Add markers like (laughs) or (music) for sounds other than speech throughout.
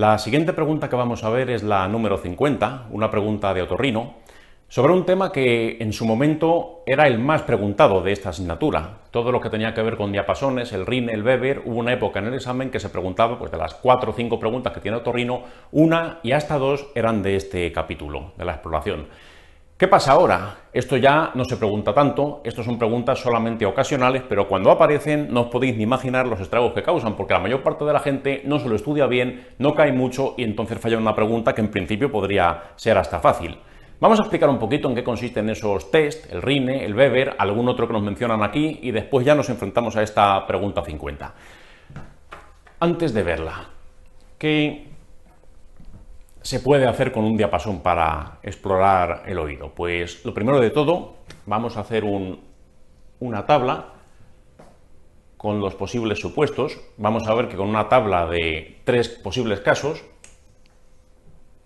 La siguiente pregunta que vamos a ver es la número 50, una pregunta de Otorrino, sobre un tema que en su momento era el más preguntado de esta asignatura. Todo lo que tenía que ver con diapasones, el RIN, el Weber, hubo una época en el examen que se preguntaba, pues de las cuatro o cinco preguntas que tiene Otorrino, una y hasta dos eran de este capítulo, de la exploración. ¿Qué pasa ahora? Esto ya no se pregunta tanto, estas son preguntas solamente ocasionales, pero cuando aparecen no os podéis ni imaginar los estragos que causan, porque la mayor parte de la gente no se lo estudia bien, no cae mucho y entonces falla una pregunta que en principio podría ser hasta fácil. Vamos a explicar un poquito en qué consisten esos test, el RINE, el Weber, algún otro que nos mencionan aquí y después ya nos enfrentamos a esta pregunta 50. Antes de verla, ¿qué se puede hacer con un diapasón para explorar el oído? Pues lo primero de todo, vamos a hacer una tabla con los posibles supuestos. Vamos a ver que con una tabla de tres posibles casos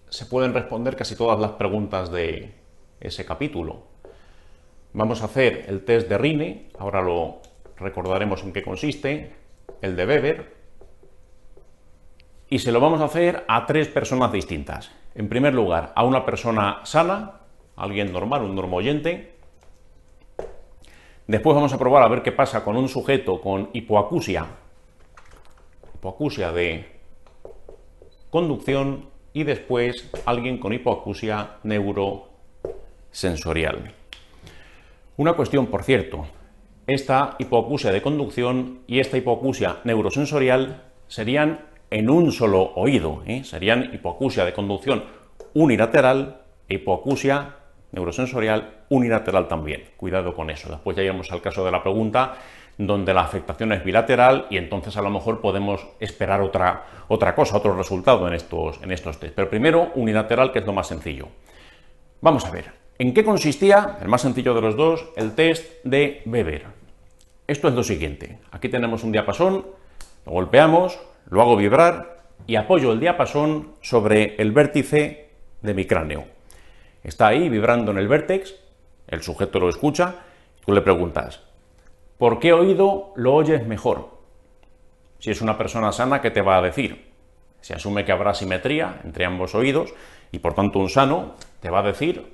se pueden responder casi todas las preguntas de ese capítulo. Vamos a hacer el test de Rine, ahora lo recordaremos en qué consiste, el de Weber, y se lo vamos a hacer a tres personas distintas. En primer lugar, a una persona sana, alguien normal, un normoyente. Después vamos a probar a ver qué pasa con un sujeto con hipoacusia, hipoacusia de conducción y después alguien con hipoacusia neurosensorial. Una cuestión, por cierto, esta hipoacusia de conducción y esta hipoacusia neurosensorial serían en un solo oído. ¿eh? Serían hipoacusia de conducción unilateral e hipoacusia neurosensorial unilateral también. Cuidado con eso. Después ya iremos al caso de la pregunta donde la afectación es bilateral y entonces a lo mejor podemos esperar otra, otra cosa, otro resultado en estos, en estos test. Pero primero unilateral, que es lo más sencillo. Vamos a ver, ¿en qué consistía, el más sencillo de los dos, el test de beber? Esto es lo siguiente. Aquí tenemos un diapasón, lo golpeamos, lo hago vibrar y apoyo el diapasón sobre el vértice de mi cráneo. Está ahí vibrando en el vértex, el sujeto lo escucha, tú le preguntas, ¿por qué oído lo oyes mejor? Si es una persona sana, ¿qué te va a decir? Se asume que habrá simetría entre ambos oídos y por tanto un sano te va a decir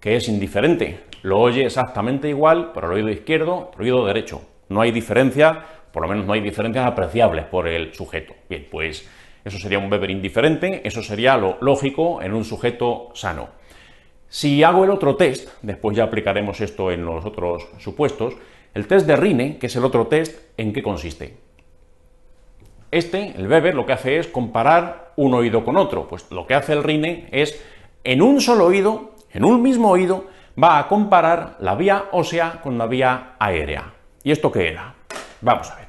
que es indiferente, lo oye exactamente igual por el oído izquierdo, por el oído derecho. No hay diferencia por lo menos no hay diferencias apreciables por el sujeto. Bien, pues eso sería un beber indiferente, eso sería lo lógico en un sujeto sano. Si hago el otro test, después ya aplicaremos esto en los otros supuestos, el test de Rine, que es el otro test, ¿en qué consiste? Este, el beber, lo que hace es comparar un oído con otro. Pues lo que hace el Rine es, en un solo oído, en un mismo oído, va a comparar la vía ósea con la vía aérea. ¿Y esto qué era? Vamos a ver.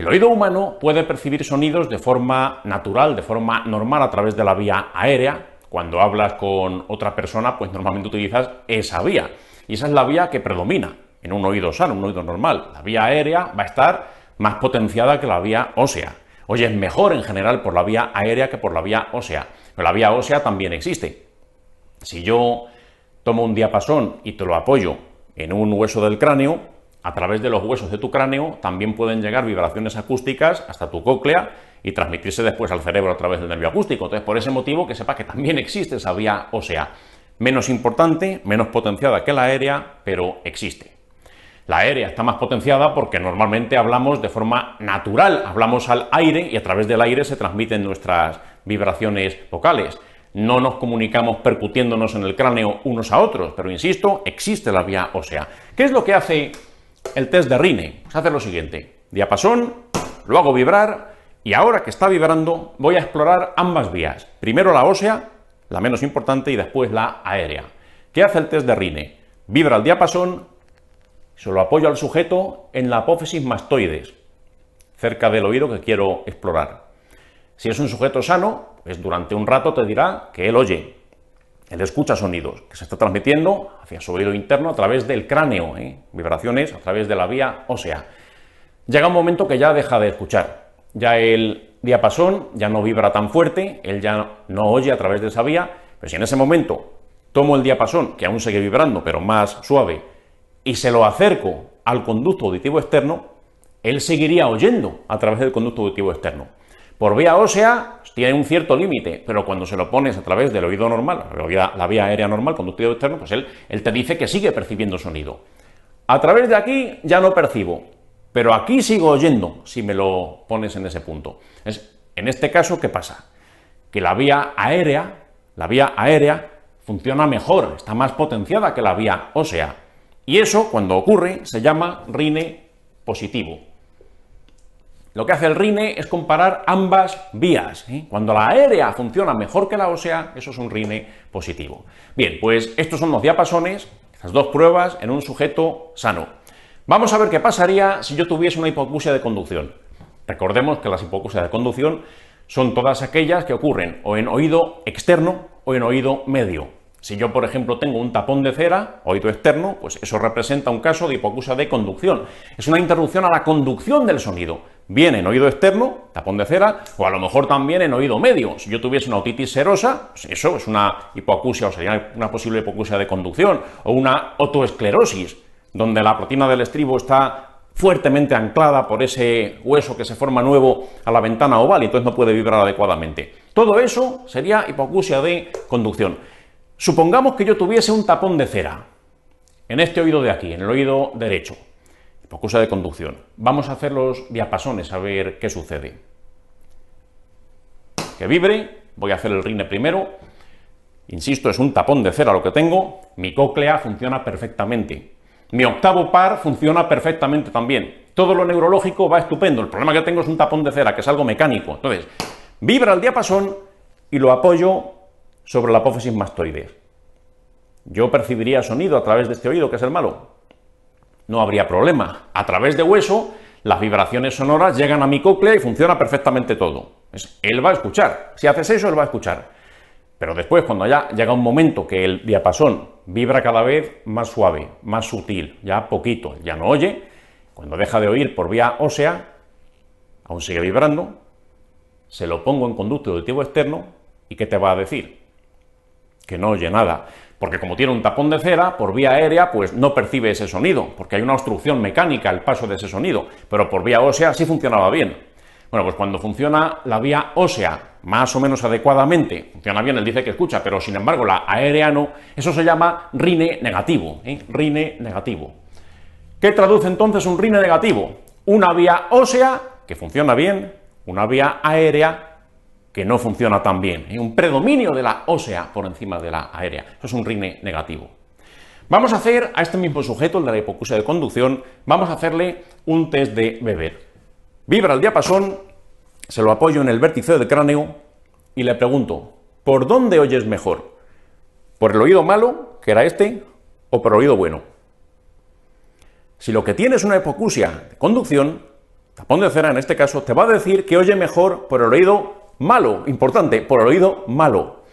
El oído humano puede percibir sonidos de forma natural, de forma normal a través de la vía aérea. Cuando hablas con otra persona, pues normalmente utilizas esa vía. Y esa es la vía que predomina en un oído sano, un oído normal. La vía aérea va a estar más potenciada que la vía ósea. Oye, es mejor en general por la vía aérea que por la vía ósea. Pero la vía ósea también existe. Si yo tomo un diapasón y te lo apoyo en un hueso del cráneo, a través de los huesos de tu cráneo también pueden llegar vibraciones acústicas hasta tu cóclea y transmitirse después al cerebro a través del nervio acústico. Entonces, por ese motivo, que sepa que también existe esa vía ósea. Menos importante, menos potenciada que la aérea, pero existe. La aérea está más potenciada porque normalmente hablamos de forma natural, hablamos al aire y a través del aire se transmiten nuestras vibraciones vocales no nos comunicamos percutiéndonos en el cráneo unos a otros, pero insisto, existe la vía ósea. ¿Qué es lo que hace el test de Rine. se hace lo siguiente. Diapasón, lo hago vibrar y ahora que está vibrando voy a explorar ambas vías. Primero la ósea, la menos importante, y después la aérea. ¿Qué hace el test de Rine? Vibra el diapasón, se lo apoyo al sujeto en la apófisis mastoides, cerca del oído que quiero explorar. Si es un sujeto sano, pues durante un rato te dirá que él oye, él escucha sonidos que se está transmitiendo hacia su oído interno a través del cráneo, ¿eh? vibraciones a través de la vía ósea. Llega un momento que ya deja de escuchar. Ya el diapasón ya no vibra tan fuerte, él ya no oye a través de esa vía, pero si en ese momento tomo el diapasón, que aún sigue vibrando, pero más suave, y se lo acerco al conducto auditivo externo, él seguiría oyendo a través del conducto auditivo externo. Por vía ósea tiene un cierto límite, pero cuando se lo pones a través del oído normal, la vía, aérea normal, conductivo externo, pues él, te dice que sigue percibiendo sonido. A través de aquí ya no percibo, pero aquí sigo oyendo si me lo pones en ese punto. Es, en este caso, ¿qué pasa? Que la vía aérea, la vía aérea funciona mejor, está más potenciada que la vía ósea. Y eso, cuando ocurre, se llama rine positivo. Lo que hace el RINE es comparar ambas vías. ¿eh? Cuando la aérea funciona mejor que la ósea, eso es un RINE positivo. Bien, pues estos son los diapasones, estas dos pruebas en un sujeto sano. Vamos a ver qué pasaría si yo tuviese una hipocusia de conducción. Recordemos que las hipocusias de conducción son todas aquellas que ocurren o en oído externo o en oído medio. Si yo, por ejemplo, tengo un tapón de cera, oído externo, pues eso representa un caso de hipoacusia de conducción. Es una interrupción a la conducción del sonido, Viene en oído externo, tapón de cera, o a lo mejor también en oído medio. Si yo tuviese una otitis serosa, pues eso es una hipoacusia o sería una posible hipoacusia de conducción, o una otoesclerosis, donde la proteína del estribo está fuertemente anclada por ese hueso que se forma nuevo a la ventana oval y entonces no puede vibrar adecuadamente. Todo eso sería hipoacusia de conducción. Supongamos que yo tuviese un tapón de cera en este oído de aquí, en el oído derecho cosa de conducción. Vamos a hacer los diapasones a ver qué sucede. Que vibre, voy a hacer el rine primero. Insisto, es un tapón de cera lo que tengo. Mi cóclea funciona perfectamente. Mi octavo par funciona perfectamente también. Todo lo neurológico va estupendo. El problema que tengo es un tapón de cera, que es algo mecánico. Entonces, vibra el diapasón y lo apoyo sobre la apófisis mastoidea. Yo percibiría sonido a través de este oído, que es el malo no habría problema. A través de hueso, las vibraciones sonoras llegan a mi cóclea y funciona perfectamente todo. él va a escuchar. Si haces eso, él va a escuchar. Pero después, cuando ya llega un momento que el diapasón vibra cada vez más suave, más sutil, ya poquito, ya no oye, cuando deja de oír por vía ósea, aún sigue vibrando, se lo pongo en conducto auditivo externo y ¿qué te va a decir? Que no oye nada porque como tiene un tapón de cera, por vía aérea, pues no percibe ese sonido, porque hay una obstrucción mecánica al paso de ese sonido, pero por vía ósea sí funcionaba bien. Bueno, pues cuando funciona la vía ósea más o menos adecuadamente, funciona bien, él dice que escucha, pero sin embargo la aérea no, eso se llama rine negativo, ¿eh? rine negativo. ¿Qué traduce entonces un rine negativo? Una vía ósea que funciona bien, una vía aérea que no funciona tan bien. Hay Un predominio de la ósea por encima de la aérea. Eso es un RINE negativo. Vamos a hacer a este mismo sujeto, el de la hipocusia de conducción, vamos a hacerle un test de beber. Vibra el diapasón, se lo apoyo en el vértice del cráneo y le pregunto, ¿por dónde oyes mejor? ¿Por el oído malo, que era este, o por el oído bueno? Si lo que tienes es una hipocusia de conducción, tapón de cera en este caso, te va a decir que oye mejor por el oído malo, importante, por el oído malo.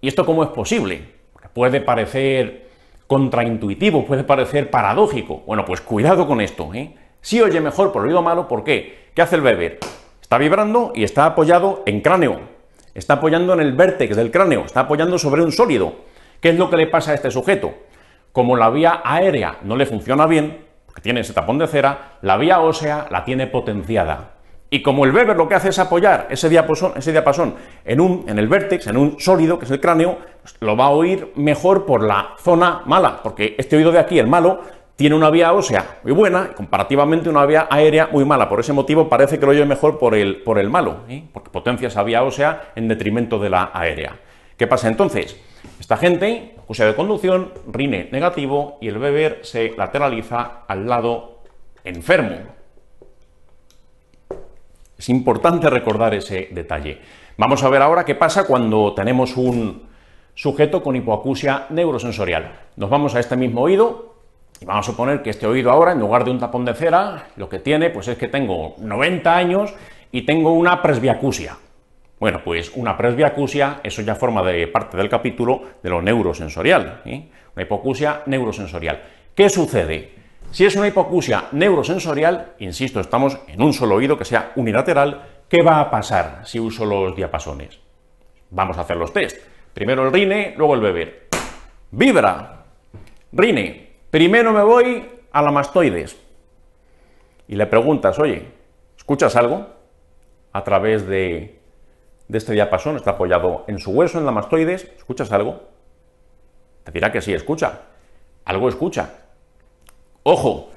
¿Y esto cómo es posible? Puede parecer contraintuitivo, puede parecer paradójico. Bueno, pues cuidado con esto. ¿eh? Si oye mejor por el oído malo, ¿por qué? ¿Qué hace el beber? Está vibrando y está apoyado en cráneo. Está apoyando en el vértex del cráneo, está apoyando sobre un sólido. ¿Qué es lo que le pasa a este sujeto? Como la vía aérea no le funciona bien, porque tiene ese tapón de cera, la vía ósea la tiene potenciada. Y como el Weber lo que hace es apoyar ese diapasón, ese diapasón en, un, en el vértex, en un sólido, que es el cráneo, lo va a oír mejor por la zona mala, porque este oído de aquí, el malo, tiene una vía ósea muy buena y comparativamente una vía aérea muy mala. Por ese motivo parece que lo oye mejor por el, por el malo, ¿eh? porque potencia esa vía ósea en detrimento de la aérea. ¿Qué pasa entonces? Esta gente ósea de conducción, rine negativo y el Weber se lateraliza al lado enfermo, es importante recordar ese detalle. Vamos a ver ahora qué pasa cuando tenemos un sujeto con hipoacusia neurosensorial. Nos vamos a este mismo oído y vamos a suponer que este oído ahora, en lugar de un tapón de cera, lo que tiene pues es que tengo 90 años y tengo una presbiacusia. Bueno, pues una presbiacusia, eso ya forma de parte del capítulo de lo neurosensorial, ¿eh? una hipoacusia neurosensorial. ¿Qué sucede? Si es una hipocusia neurosensorial, insisto, estamos en un solo oído que sea unilateral, ¿qué va a pasar si uso los diapasones? Vamos a hacer los test. Primero el rine, luego el beber. Vibra. Rine. Primero me voy a la mastoides. Y le preguntas, oye, ¿escuchas algo? A través de, de este diapasón, está apoyado en su hueso, en la mastoides, ¿escuchas algo? Te dirá que sí, escucha. Algo escucha. Ojo,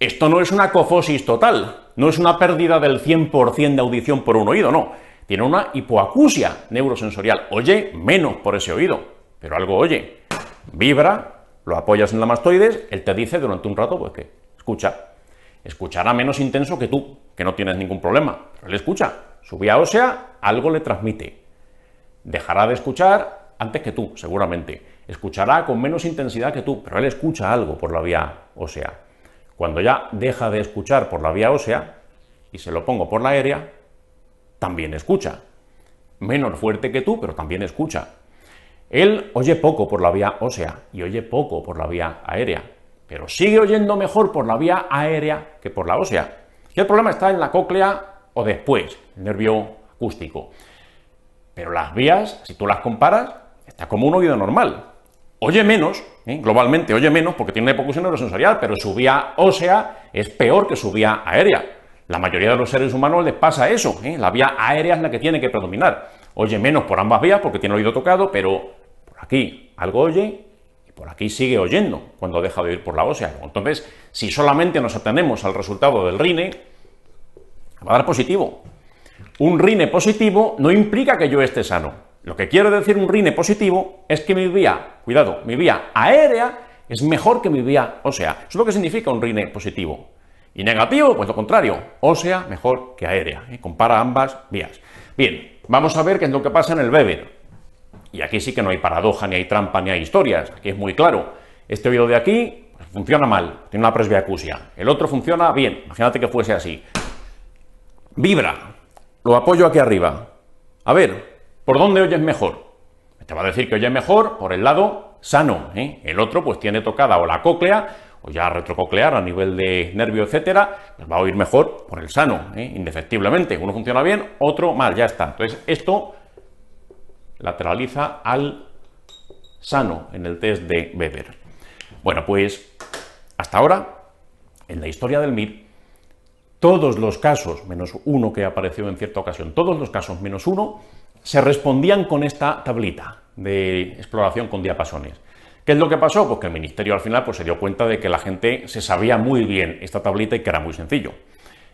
esto no es una cofosis total, no es una pérdida del 100% de audición por un oído, no. Tiene una hipoacusia neurosensorial. Oye menos por ese oído, pero algo oye. Vibra, lo apoyas en la mastoides, él te dice durante un rato pues que escucha. Escuchará menos intenso que tú, que no tienes ningún problema, pero él escucha. Su vía ósea algo le transmite. Dejará de escuchar antes que tú, seguramente Escuchará con menos intensidad que tú, pero él escucha algo por la vía ósea. Cuando ya deja de escuchar por la vía ósea y se lo pongo por la aérea, también escucha. Menos fuerte que tú, pero también escucha. Él oye poco por la vía ósea y oye poco por la vía aérea, pero sigue oyendo mejor por la vía aérea que por la ósea. Y el problema está en la cóclea o después, el nervio acústico. Pero las vías, si tú las comparas, está como un oído normal oye menos, ¿eh? globalmente oye menos porque tiene una hipocusión neurosensorial, pero su vía ósea es peor que su vía aérea. La mayoría de los seres humanos les pasa eso, ¿eh? la vía aérea es la que tiene que predominar. Oye menos por ambas vías porque tiene oído tocado, pero por aquí algo oye y por aquí sigue oyendo cuando deja de oír por la ósea. Entonces, si solamente nos atenemos al resultado del RINE, va a dar positivo. Un RINE positivo no implica que yo esté sano. Lo que quiere decir un RINE positivo es que mi vía, cuidado, mi vía aérea es mejor que mi vía ósea. Eso es lo que significa un RINE positivo. Y negativo, pues lo contrario, ósea mejor que aérea. ¿eh? Compara ambas vías. Bien, vamos a ver qué es lo que pasa en el bebé. Y aquí sí que no hay paradoja, ni hay trampa, ni hay historias. Aquí es muy claro. Este oído de aquí funciona mal, tiene una presbiacusia. El otro funciona bien. Imagínate que fuese así. Vibra. Lo apoyo aquí arriba. A ver, ¿Por dónde oyes mejor? Te va a decir que oyes mejor por el lado sano. ¿eh? El otro pues tiene tocada o la cóclea o ya retrococlear a nivel de nervio, etcétera, pues va a oír mejor por el sano, ¿eh? indefectiblemente. Uno funciona bien, otro mal, ya está. Entonces esto lateraliza al sano en el test de Weber. Bueno, pues hasta ahora, en la historia del MIR, todos los casos, menos uno que apareció en cierta ocasión, todos los casos menos uno se respondían con esta tablita de exploración con diapasones. ¿Qué es lo que pasó? Pues que el ministerio al final pues, se dio cuenta de que la gente se sabía muy bien esta tablita y que era muy sencillo.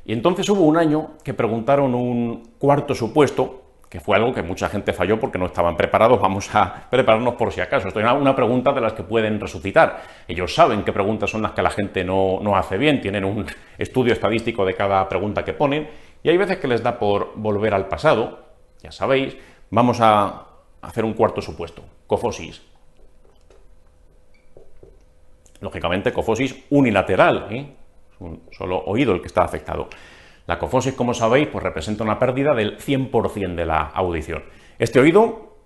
Y entonces hubo un año que preguntaron un cuarto supuesto, que fue algo que mucha gente falló porque no estaban preparados. Vamos a prepararnos por si acaso. Esto es una pregunta de las que pueden resucitar. Ellos saben qué preguntas son las que la gente no, no hace bien, tienen un (laughs) estudio estadístico de cada pregunta que ponen y hay veces que les da por volver al pasado ya sabéis, vamos a hacer un cuarto supuesto, cofosis. Lógicamente, cofosis unilateral, ¿eh? es un solo oído el que está afectado. La cofosis, como sabéis, pues representa una pérdida del 100% de la audición. Este oído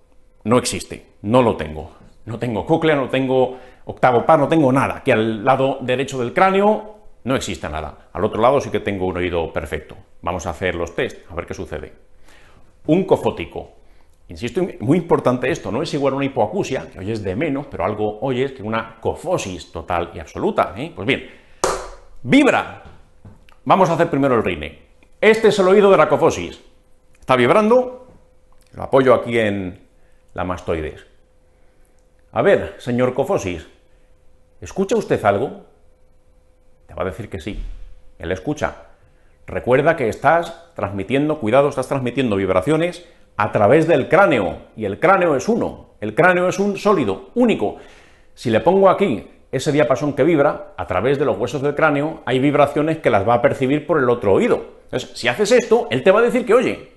no existe, no lo tengo. No tengo cóclea, no tengo octavo par, no tengo nada. Que al lado derecho del cráneo no existe nada. Al otro lado sí que tengo un oído perfecto. Vamos a hacer los test, a ver qué sucede un cofótico. Insisto, muy importante esto, no es igual una hipoacusia, que es de menos, pero algo oyes que una cofosis total y absoluta. ¿eh? Pues bien, vibra. Vamos a hacer primero el rine. Este es el oído de la cofosis. Está vibrando, lo apoyo aquí en la mastoides. A ver, señor cofosis, ¿escucha usted algo? Te va a decir que sí. Él escucha. Recuerda que estás transmitiendo, cuidado, estás transmitiendo vibraciones a través del cráneo. Y el cráneo es uno. El cráneo es un sólido, único. Si le pongo aquí ese diapasón que vibra, a través de los huesos del cráneo, hay vibraciones que las va a percibir por el otro oído. Entonces, si haces esto, él te va a decir que oye.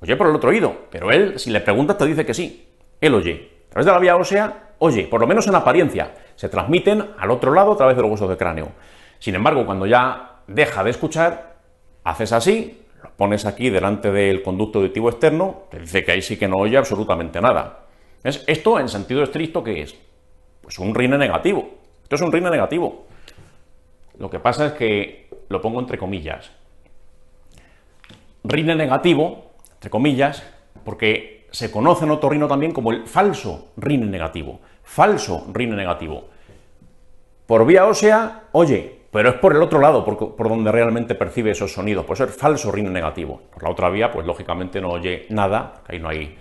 Oye por el otro oído. Pero él, si le preguntas, te dice que sí. Él oye. A través de la vía ósea, oye, por lo menos en apariencia. Se transmiten al otro lado a través de los huesos del cráneo. Sin embargo, cuando ya deja de escuchar, Haces así, lo pones aquí delante del conducto auditivo externo, te dice que ahí sí que no oye absolutamente nada. Es Esto en sentido estricto, ¿qué es? Pues un rine negativo. Esto es un rine negativo. Lo que pasa es que lo pongo entre comillas. Rine negativo, entre comillas, porque se conoce en rino también como el falso rine negativo. Falso rine negativo. Por vía ósea, oye, pero es por el otro lado por, donde realmente percibe esos sonidos, Puede ser falso rino negativo. Por la otra vía, pues lógicamente no oye nada, ahí no hay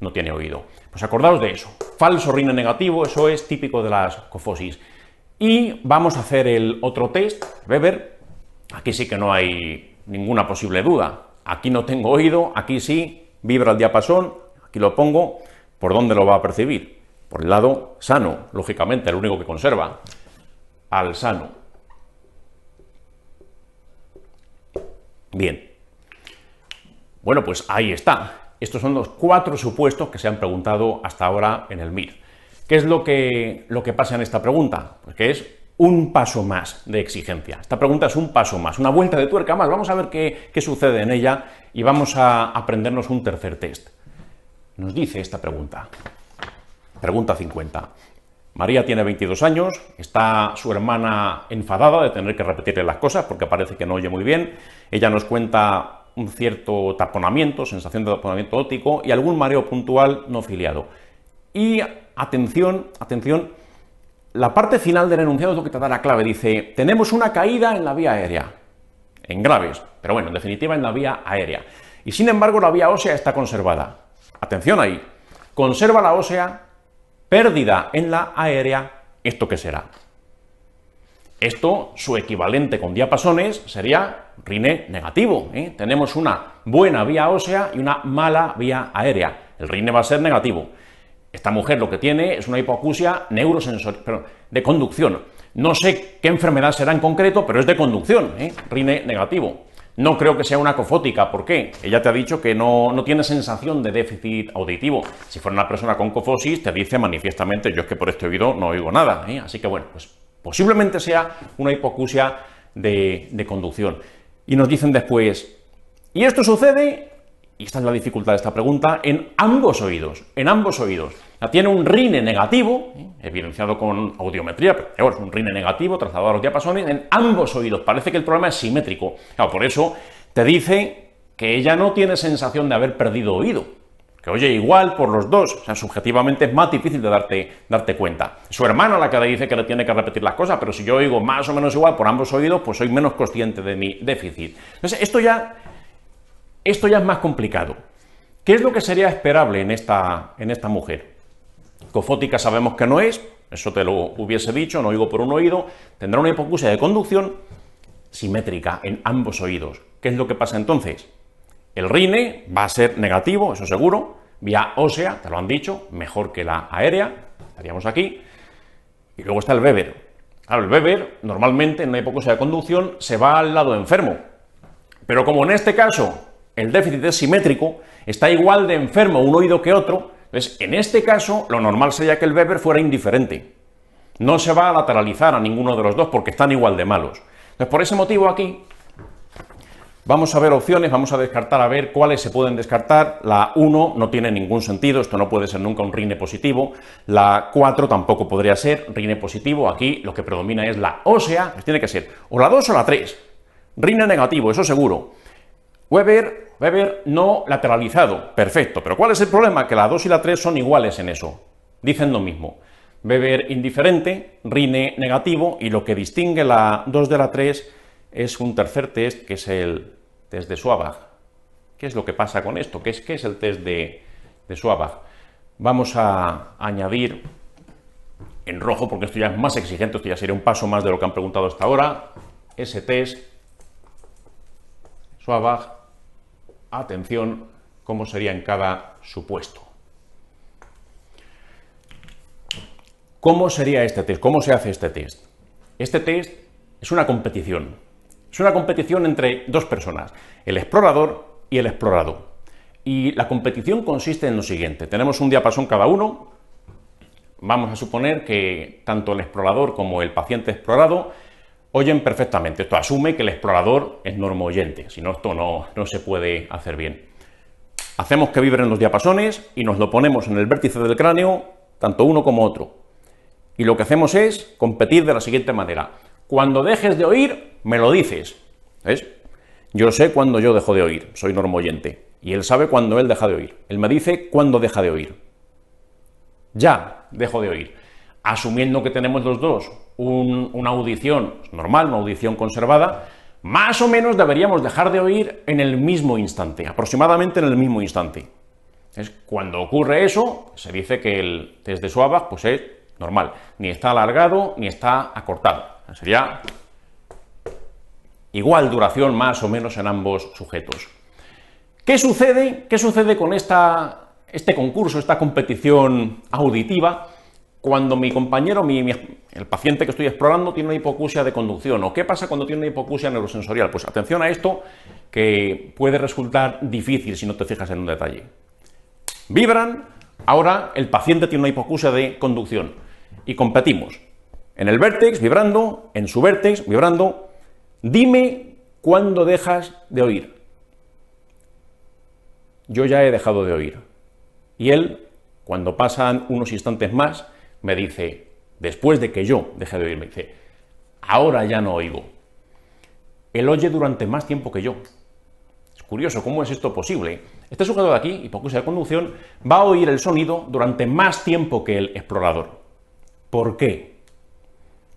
no tiene oído. Pues acordaos de eso. Falso rino negativo, eso es típico de las cofosis. Y vamos a hacer el otro test, Weber. Aquí sí que no hay ninguna posible duda. Aquí no tengo oído, aquí sí, vibra el diapasón, aquí lo pongo. ¿Por dónde lo va a percibir? Por el lado sano, lógicamente, el único que conserva. Al sano. Bien. Bueno, pues ahí está. Estos son los cuatro supuestos que se han preguntado hasta ahora en el MIR. ¿Qué es lo que, lo que pasa en esta pregunta? Porque que es un paso más de exigencia. Esta pregunta es un paso más, una vuelta de tuerca más. Vamos a ver qué, qué sucede en ella y vamos a aprendernos un tercer test. Nos dice esta pregunta. Pregunta 50. María tiene 22 años, está su hermana enfadada de tener que repetirle las cosas porque parece que no oye muy bien. Ella nos cuenta un cierto taponamiento, sensación de taponamiento óptico y algún mareo puntual no filiado. Y atención, atención, la parte final del enunciado es lo que te da la clave. Dice, tenemos una caída en la vía aérea, en graves, pero bueno, en definitiva en la vía aérea. Y sin embargo la vía ósea está conservada. Atención ahí, conserva la ósea pérdida en la aérea, ¿esto qué será? Esto, su equivalente con diapasones, sería rine negativo. ¿eh? Tenemos una buena vía ósea y una mala vía aérea. El rine va a ser negativo. Esta mujer lo que tiene es una hipoacusia neurosensorial, de conducción. No sé qué enfermedad será en concreto, pero es de conducción, ¿eh? rine negativo. No creo que sea una cofótica. ¿Por qué? Ella te ha dicho que no, tiene sensación de déficit auditivo. Si fuera una persona con cofosis, te dice manifiestamente, yo es que por este oído no oigo nada. ¿eh? Así que bueno, pues posiblemente sea una hipocusia de conducción. Y nos dicen después, y esto sucede y esta es la dificultad de esta pregunta, en ambos oídos, en ambos oídos. La tiene un rine negativo, ¿eh? evidenciado con audiometría, pero es un rine negativo trazado a los diapasones, en ambos oídos. Parece que el problema es simétrico. por eso te dice que ella no tiene sensación de haber perdido oído. Que oye igual por los dos, o sea, subjetivamente es más difícil de darte, darte cuenta. Su hermana la que le dice que le tiene que repetir las cosas, pero si yo oigo más o menos igual por ambos oídos, pues soy menos consciente de mi déficit. Entonces, esto ya esto ya es más complicado. ¿Qué es lo que sería esperable en esta, en esta mujer? Cofótica sabemos que no es, eso te lo hubiese dicho, no oigo por un oído, tendrá una hipocusia de conducción simétrica en ambos oídos. ¿Qué es lo que pasa entonces? El RINE va a ser negativo, eso seguro, vía ósea, te lo han dicho, mejor que la aérea, estaríamos aquí. Y luego está el beber. Claro, el beber, normalmente en una hipocusia de conducción se va al lado enfermo. Pero como en este caso el déficit es simétrico, está igual de enfermo un oído que otro, entonces en este caso lo normal sería que el Weber fuera indiferente. No se va a lateralizar a ninguno de los dos porque están igual de malos. Entonces por ese motivo aquí vamos a ver opciones, vamos a descartar a ver cuáles se pueden descartar. La 1 no tiene ningún sentido, esto no puede ser nunca un rine positivo. La 4 tampoco podría ser rine positivo, aquí lo que predomina es la ósea, pues tiene que ser o la 2 o la 3. Rine negativo, eso seguro. Weber, Weber no lateralizado, perfecto, pero ¿cuál es el problema? Que la 2 y la 3 son iguales en eso, dicen lo mismo. Weber indiferente, Rine negativo y lo que distingue la 2 de la 3 es un tercer test que es el test de Schwabach. ¿Qué es lo que pasa con esto? ¿Qué es, es el test de, de Vamos a añadir en rojo porque esto ya es más exigente, esto ya sería un paso más de lo que han preguntado hasta ahora. Ese test Schwabach atención cómo sería en cada supuesto. ¿Cómo sería este test? ¿Cómo se hace este test? Este test es una competición. Es una competición entre dos personas, el explorador y el explorado. Y la competición consiste en lo siguiente. Tenemos un diapasón cada uno. Vamos a suponer que tanto el explorador como el paciente explorado oyen perfectamente. Esto asume que el explorador es normoyente, si no, esto no, no se puede hacer bien. Hacemos que vibren los diapasones y nos lo ponemos en el vértice del cráneo, tanto uno como otro. Y lo que hacemos es competir de la siguiente manera. Cuando dejes de oír, me lo dices. ¿Ves? Yo sé cuando yo dejo de oír, soy normoyente. Y él sabe cuando él deja de oír. Él me dice cuándo deja de oír. Ya dejo de oír asumiendo que tenemos los dos una audición normal, una audición conservada, más o menos deberíamos dejar de oír en el mismo instante, aproximadamente en el mismo instante. Es cuando ocurre eso, se dice que el test de Schwabach pues es normal, ni está alargado ni está acortado. Sería igual duración más o menos en ambos sujetos. ¿Qué sucede? ¿Qué sucede con esta, este concurso, esta competición auditiva? cuando mi compañero, el paciente que estoy explorando, tiene una hipocusia de conducción? ¿O qué pasa cuando tiene una hipocusia neurosensorial? Pues atención a esto, que puede resultar difícil si no te fijas en un detalle. Vibran, ahora el paciente tiene una hipocusia de conducción y competimos. En el vértex, vibrando, en su vértex, vibrando. Dime cuándo dejas de oír. Yo ya he dejado de oír. Y él, cuando pasan unos instantes más, me dice, después de que yo deje de oír, me dice, ahora ya no oigo. Él oye durante más tiempo que yo. Es curioso, ¿cómo es esto posible? Este sujeto de aquí, poco de conducción, va a oír el sonido durante más tiempo que el explorador. ¿Por qué?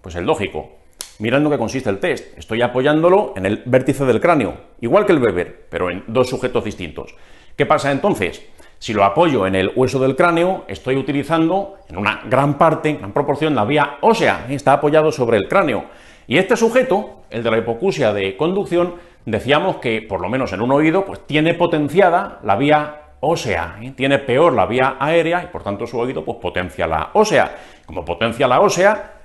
Pues es lógico. mirando qué consiste el test. Estoy apoyándolo en el vértice del cráneo, igual que el beber pero en dos sujetos distintos. ¿Qué pasa entonces? Si lo apoyo en el hueso del cráneo, estoy utilizando en una gran parte, en gran proporción, la vía ósea, está apoyado sobre el cráneo. Y este sujeto, el de la hipocusia de conducción, decíamos que, por lo menos en un oído, pues tiene potenciada la vía ósea, ¿eh? tiene peor la vía aérea y por tanto su oído pues potencia la ósea. Como potencia la ósea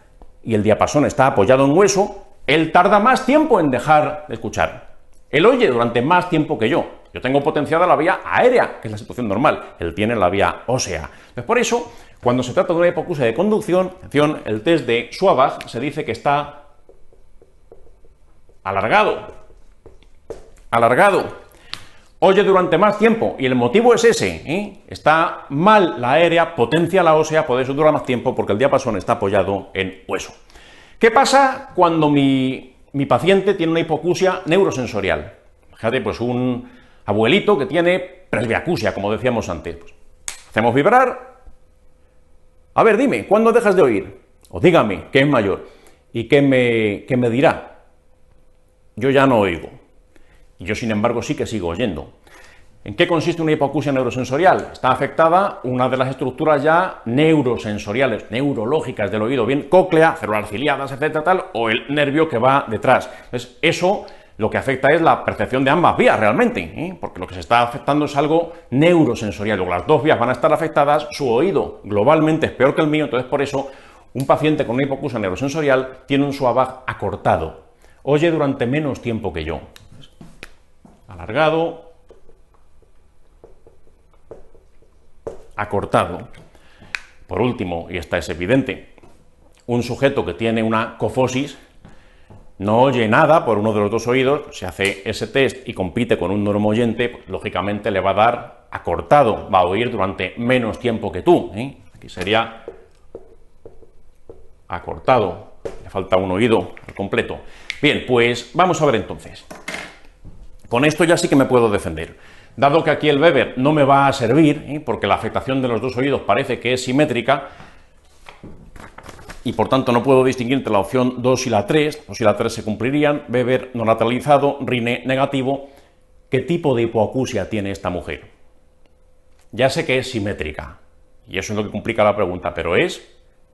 y el diapasón está apoyado en hueso, él tarda más tiempo en dejar de escuchar. Él oye durante más tiempo que yo. Yo tengo potenciada la vía aérea, que es la situación normal. Él tiene la vía ósea. por eso, cuando se trata de una hipocusia de conducción, atención, el test de Schwabach se dice que está alargado. Alargado. Oye durante más tiempo, y el motivo es ese, ¿eh? está mal la aérea, potencia la ósea, por eso dura más tiempo porque el diapasón está apoyado en hueso. ¿Qué pasa cuando mi, mi paciente tiene una hipocusia neurosensorial? Fíjate, pues un, abuelito que tiene presbiacusia, como decíamos antes. Pues, hacemos vibrar. A ver, dime, ¿cuándo dejas de oír? O dígame, ¿qué es mayor? ¿Y qué me, me dirá? Yo ya no oigo. Y yo, sin embargo, sí que sigo oyendo. ¿En qué consiste una hipoacusia neurosensorial? Está afectada una de las estructuras ya neurosensoriales, neurológicas del oído, bien cóclea, células ciliadas, etcétera, tal, o el nervio que va detrás. Entonces, eso lo que afecta es la percepción de ambas vías realmente, ¿eh? porque lo que se está afectando es algo neurosensorial. Luego las dos vías van a estar afectadas, su oído globalmente es peor que el mío, entonces por eso un paciente con una hipocusa neurosensorial tiene un suabag acortado, oye durante menos tiempo que yo. Alargado, acortado. Por último, y esta es evidente, un sujeto que tiene una cofosis no oye nada por uno de los dos oídos, se hace ese test y compite con un normo oyente, pues, lógicamente le va a dar acortado, va a oír durante menos tiempo que tú. ¿eh? Aquí sería acortado, le falta un oído al completo. Bien, pues vamos a ver entonces. Con esto ya sí que me puedo defender. Dado que aquí el Weber no me va a servir, ¿eh? porque la afectación de los dos oídos parece que es simétrica, y por tanto no puedo distinguir entre la opción 2 y la 3, o si la 3 se cumplirían, Beber no lateralizado, Rine negativo, ¿qué tipo de hipoacusia tiene esta mujer? Ya sé que es simétrica, y eso es lo que complica la pregunta, pero es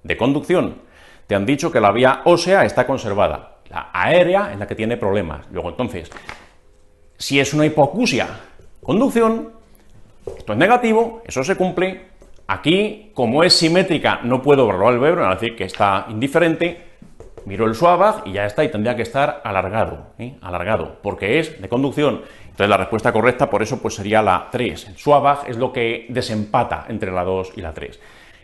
de conducción. Te han dicho que la vía ósea está conservada, la aérea es la que tiene problemas. Luego entonces, si es una hipoacusia, conducción, esto es negativo, eso se cumple, Aquí, como es simétrica, no puedo borrar el Weber, es decir, que está indiferente, miro el Schwabach y ya está, y tendría que estar alargado, ¿eh? alargado, porque es de conducción. Entonces la respuesta correcta por eso pues sería la 3. El Schwabach es lo que desempata entre la 2 y la 3.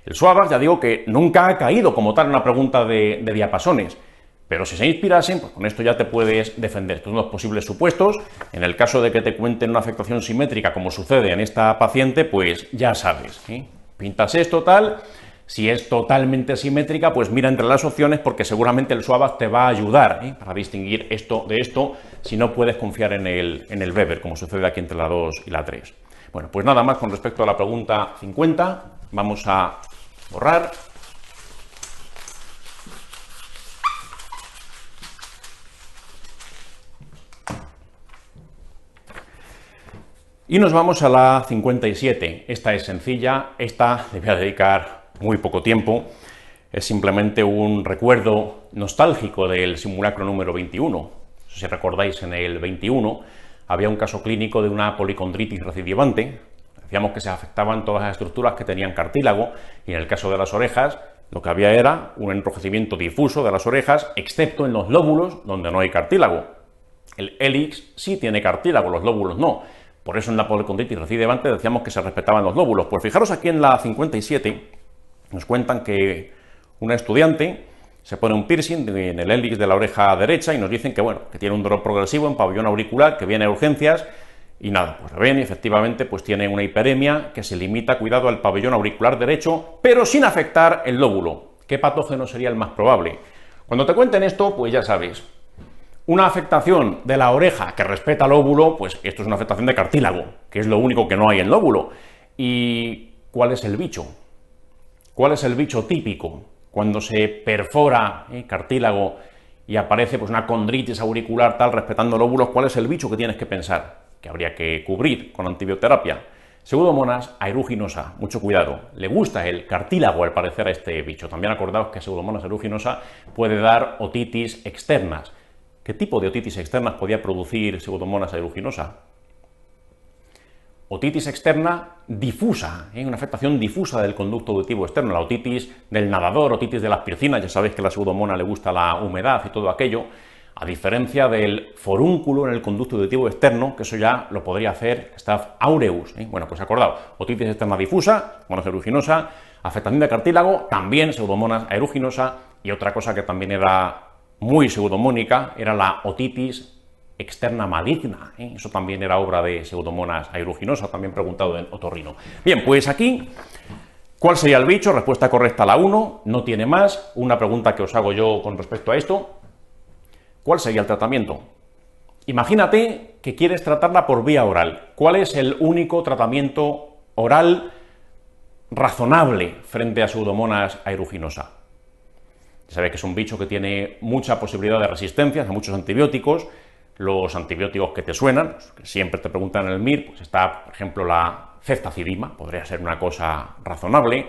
El Schwabach, ya digo que nunca ha caído como tal una pregunta de, diapasones, pero si se inspirasen, pues con esto ya te puedes defender. Estos son los posibles supuestos. En el caso de que te cuenten una afectación simétrica, como sucede en esta paciente, pues ya sabes. ¿eh? Pintas esto, tal. Si es totalmente simétrica, pues mira entre las opciones porque seguramente el suavas te va a ayudar ¿eh? para distinguir esto de esto si no puedes confiar en el, en el Weber, como sucede aquí entre la 2 y la 3. Bueno, pues nada más con respecto a la pregunta 50. Vamos a borrar Y nos vamos a la 57. Esta es sencilla, esta le voy a dedicar muy poco tiempo. Es simplemente un recuerdo nostálgico del simulacro número 21. Si recordáis, en el 21 había un caso clínico de una policondritis recidivante. Decíamos que se afectaban todas las estructuras que tenían cartílago y en el caso de las orejas lo que había era un enrojecimiento difuso de las orejas, excepto en los lóbulos donde no hay cartílago. El hélix sí tiene cartílago, los lóbulos no. Por eso en la policondritis recidivante decíamos que se respetaban los lóbulos. Pues fijaros aquí en la 57, nos cuentan que una estudiante se pone un piercing en el hélix de la oreja derecha y nos dicen que, bueno, que tiene un dolor progresivo en pabellón auricular, que viene a urgencias y nada, pues lo ven y efectivamente pues tiene una hiperemia que se limita, cuidado, al pabellón auricular derecho, pero sin afectar el lóbulo. ¿Qué patógeno sería el más probable? Cuando te cuenten esto, pues ya sabes, una afectación de la oreja que respeta el óvulo, pues esto es una afectación de cartílago, que es lo único que no hay en el óvulo. ¿Y cuál es el bicho? ¿Cuál es el bicho típico? Cuando se perfora el eh, cartílago y aparece pues, una condritis auricular tal respetando el óvulo, ¿cuál es el bicho que tienes que pensar? Que habría que cubrir con antibioterapia. Pseudomonas aeruginosa, mucho cuidado. Le gusta el cartílago al parecer a este bicho. También acordaos que Pseudomonas aeruginosa puede dar otitis externas. ¿Qué tipo de otitis externas podía producir pseudomonas aeruginosa? Otitis externa difusa, ¿eh? una afectación difusa del conducto auditivo externo, la otitis del nadador, otitis de las piercinas, ya sabéis que a la pseudomona le gusta la humedad y todo aquello, a diferencia del forúnculo en el conducto auditivo externo, que eso ya lo podría hacer Staph aureus. ¿eh? Bueno, pues acordado, otitis externa difusa, monas aeruginosa, afectación de cartílago, también pseudomonas aeruginosa, y otra cosa que también era muy pseudomónica era la otitis externa maligna. ¿eh? Eso también era obra de pseudomonas aeruginosa, también preguntado en otorrino. Bien, pues aquí, ¿cuál sería el bicho? Respuesta correcta la 1, no tiene más. Una pregunta que os hago yo con respecto a esto. ¿Cuál sería el tratamiento? Imagínate que quieres tratarla por vía oral. ¿Cuál es el único tratamiento oral razonable frente a pseudomonas aeruginosa? Ya sabéis que es un bicho que tiene mucha posibilidad de resistencia a muchos antibióticos. Los antibióticos que te suenan, que siempre te preguntan en el MIR, pues está, por ejemplo, la ceftacidima, podría ser una cosa razonable.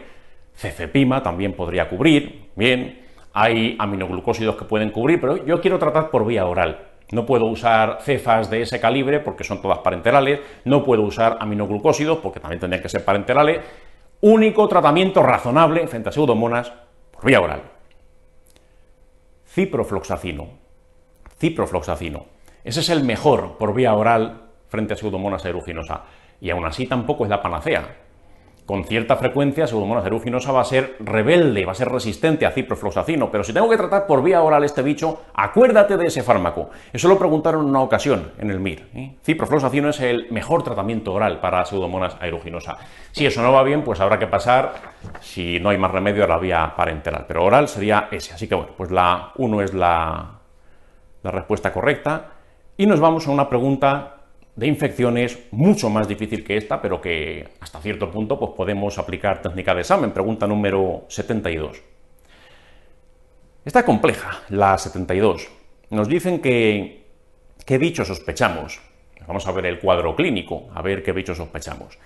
Cefepima también podría cubrir, bien. Hay aminoglucósidos que pueden cubrir, pero yo quiero tratar por vía oral. No puedo usar cefas de ese calibre porque son todas parenterales, no puedo usar aminoglucósidos porque también tendrían que ser parenterales. Único tratamiento razonable frente a pseudomonas por vía oral ciprofloxacino. Ciprofloxacino. Ese es el mejor por vía oral frente a pseudomonas aeruginosa. Y aún así tampoco es la panacea con cierta frecuencia, Pseudomonas aeruginosa va a ser rebelde, va a ser resistente a ciprofloxacino. Pero si tengo que tratar por vía oral este bicho, acuérdate de ese fármaco. Eso lo preguntaron una ocasión en el MIR. ¿eh? Ciprofloxacino es el mejor tratamiento oral para pseudomonas aeruginosa. Si eso no va bien, pues habrá que pasar, si no hay más remedio, a la vía parenteral. Pero oral sería ese. Así que bueno, pues la 1 es la respuesta correcta. Y nos vamos a una pregunta de infecciones, mucho más difícil que esta, pero que hasta cierto punto pues, podemos aplicar técnica de examen. Pregunta número 72. Está compleja, la 72. Nos dicen que qué bicho sospechamos. Vamos a ver el cuadro clínico, a ver qué bicho sospechamos.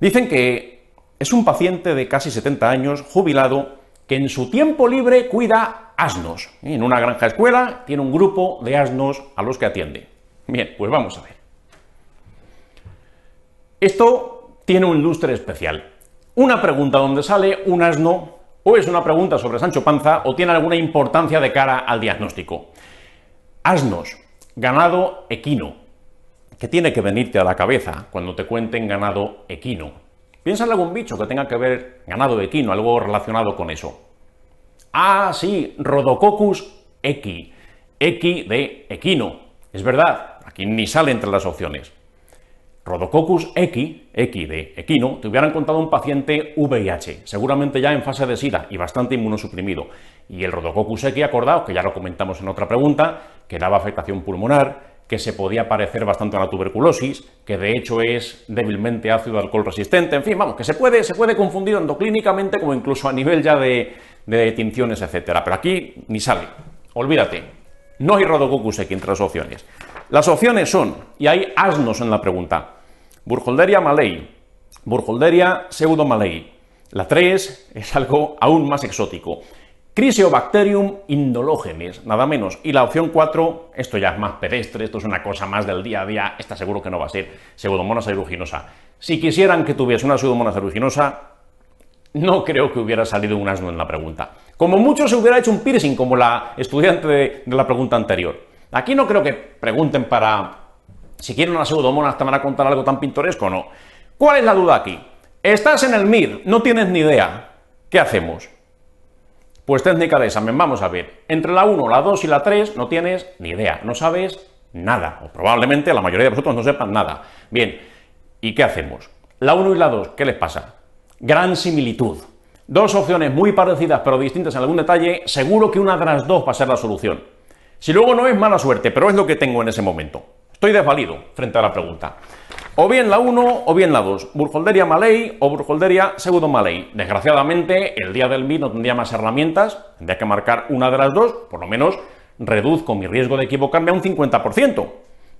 Dicen que es un paciente de casi 70 años, jubilado, que en su tiempo libre cuida asnos. En una granja escuela tiene un grupo de asnos a los que atiende. Bien, pues vamos a ver. Esto tiene un lustre especial. Una pregunta donde sale un asno o es una pregunta sobre Sancho Panza o tiene alguna importancia de cara al diagnóstico. Asnos, ganado equino. ¿Qué tiene que venirte a la cabeza cuando te cuenten ganado equino? Piensa en algún bicho que tenga que ver ganado equino, algo relacionado con eso. Ah, sí, Rhodococcus equi. Equi de equino. Es verdad, aquí ni sale entre las opciones. Rhodococcus equi, equi de equino, te hubieran contado un paciente VIH, seguramente ya en fase de SIDA y bastante inmunosuprimido. Y el Rhodococcus equi, acordaos que ya lo comentamos en otra pregunta, que daba afectación pulmonar, que se podía parecer bastante a la tuberculosis, que de hecho es débilmente ácido alcohol resistente, en fin, vamos, que se puede, se puede confundir endoclínicamente como incluso a nivel ya de, de tinciones, etc. Pero aquí ni sale, olvídate, no hay Rhodococcus equi entre las opciones. Las opciones son, y hay asnos en la pregunta, Burholderia malei, Burholderia pseudo La 3 es algo aún más exótico. Criseobacterium indologenes, nada menos. Y la opción 4, esto ya es más pedestre, esto es una cosa más del día a día, está seguro que no va a ser pseudomonas aeruginosa. Si quisieran que tuviese una pseudomonas aeruginosa, no creo que hubiera salido un asno en la pregunta. Como mucho se hubiera hecho un piercing, como la estudiante de la pregunta anterior. Aquí no creo que pregunten para si quieren una pseudomonas te van a contar algo tan pintoresco no. ¿Cuál es la duda aquí? Estás en el MIR, no tienes ni idea. ¿Qué hacemos? Pues técnica de examen, vamos a ver. Entre la 1, la 2 y la 3 no tienes ni idea, no sabes nada, o probablemente la mayoría de vosotros no sepan nada. Bien, ¿y qué hacemos? La 1 y la 2, ¿qué les pasa? Gran similitud. Dos opciones muy parecidas pero distintas en algún detalle, seguro que una de las dos va a ser la solución. Si luego no es mala suerte, pero es lo que tengo en ese momento. Estoy desvalido frente a la pregunta. O bien la 1 o bien la 2. Burholderia Malay o Burholderia Pseudo Malay. Desgraciadamente, el día del mí no tendría más herramientas, tendría que marcar una de las dos, por lo menos reduzco mi riesgo de equivocarme a un 50%.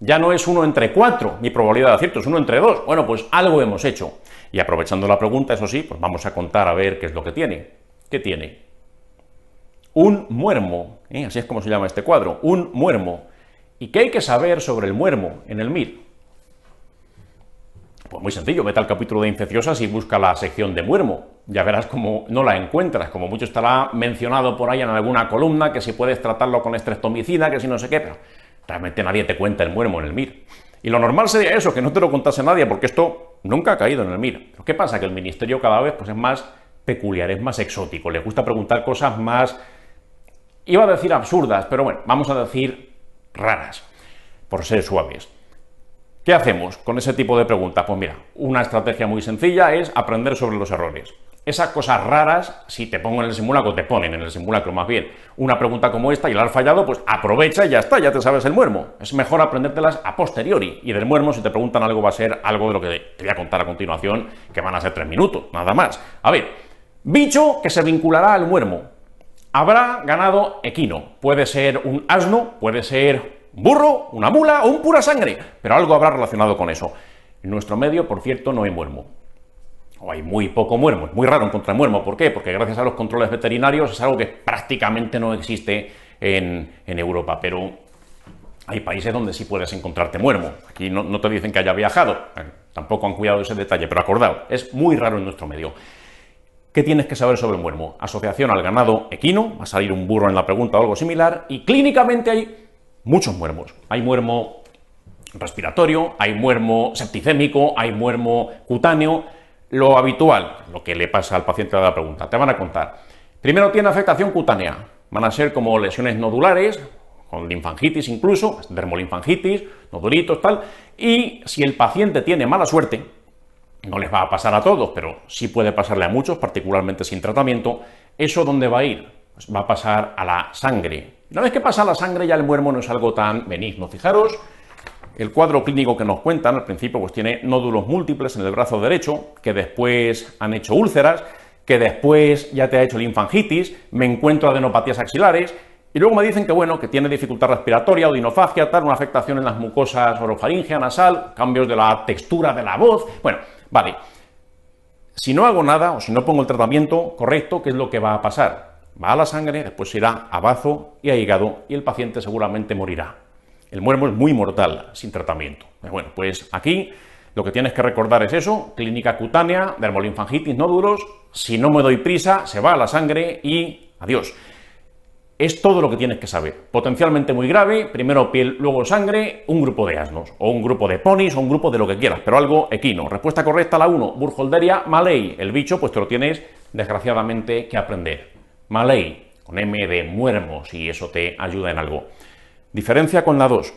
Ya no es uno entre 4, mi probabilidad de acierto es uno entre 2. Bueno, pues algo hemos hecho. Y aprovechando la pregunta, eso sí, pues vamos a contar a ver qué es lo que tiene. ¿Qué tiene? un muermo, ¿eh? así es como se llama este cuadro, un muermo. ¿Y qué hay que saber sobre el muermo en el MIR? Pues muy sencillo, vete al capítulo de infecciosas y busca la sección de muermo. Ya verás cómo no la encuentras, como mucho estará mencionado por ahí en alguna columna, que si puedes tratarlo con estreptomicina, que si no sé qué, pero realmente nadie te cuenta el muermo en el MIR. Y lo normal sería eso, que no te lo contase nadie, porque esto nunca ha caído en el MIR. Lo ¿qué pasa? Que el ministerio cada vez pues, es más peculiar, es más exótico, Le gusta preguntar cosas más Iba a decir absurdas, pero bueno, vamos a decir raras, por ser suaves. ¿Qué hacemos con ese tipo de preguntas? Pues mira, una estrategia muy sencilla es aprender sobre los errores. Esas cosas raras, si te pongo en el simulacro, te ponen en el simulacro más bien. Una pregunta como esta y la has fallado, pues aprovecha y ya está, ya te sabes el muermo. Es mejor aprendértelas a posteriori. Y del muermo, si te preguntan algo, va a ser algo de lo que te voy a contar a continuación, que van a ser tres minutos, nada más. A ver, bicho que se vinculará al muermo habrá ganado equino. Puede ser un asno, puede ser un burro, una mula o un pura sangre, pero algo habrá relacionado con eso. En nuestro medio, por cierto, no hay muermo. O hay muy poco muermo, es muy raro encontrar muermo. ¿Por qué? Porque gracias a los controles veterinarios es algo que prácticamente no existe en, Europa, pero hay países donde sí puedes encontrarte muermo. Aquí no, no te dicen que haya viajado, tampoco han cuidado ese detalle, pero acordado, es muy raro en nuestro medio. ¿Qué tienes que saber sobre el muermo? Asociación al ganado equino, va a salir un burro en la pregunta o algo similar, y clínicamente hay muchos muermos. Hay muermo respiratorio, hay muermo septicémico, hay muermo cutáneo, lo habitual, lo que le pasa al paciente de la pregunta. Te van a contar. Primero tiene afectación cutánea, van a ser como lesiones nodulares, con linfangitis incluso, dermolinfangitis, nodulitos, tal, y si el paciente tiene mala suerte, no les va a pasar a todos, pero sí puede pasarle a muchos, particularmente sin tratamiento, ¿eso dónde va a ir? Pues va a pasar a la sangre. Una vez que pasa a la sangre ya el muermo no es algo tan benigno. Fijaros, el cuadro clínico que nos cuentan al principio pues tiene nódulos múltiples en el brazo derecho, que después han hecho úlceras, que después ya te ha hecho linfangitis, me encuentro adenopatías axilares, y luego me dicen que, bueno, que tiene dificultad respiratoria, odinofagia, tal, una afectación en las mucosas orofaringea, nasal, cambios de la textura de la voz. Bueno, Vale, si no hago nada o si no pongo el tratamiento correcto, ¿qué es lo que va a pasar? Va a la sangre, después irá a bazo y a hígado y el paciente seguramente morirá. El muermo es muy mortal sin tratamiento. Eh, bueno, pues aquí lo que tienes que recordar es eso, clínica cutánea, dermolinfangitis duros, si no me doy prisa, se va a la sangre y adiós. Es todo lo que tienes que saber. Potencialmente muy grave, primero piel, luego sangre, un grupo de asnos, o un grupo de ponis, o un grupo de lo que quieras, pero algo equino. Respuesta correcta la 1, Burholderia malay. El bicho, pues te lo tienes, desgraciadamente, que aprender. Malay, con M de muermo, si eso te ayuda en algo. Diferencia con la 2.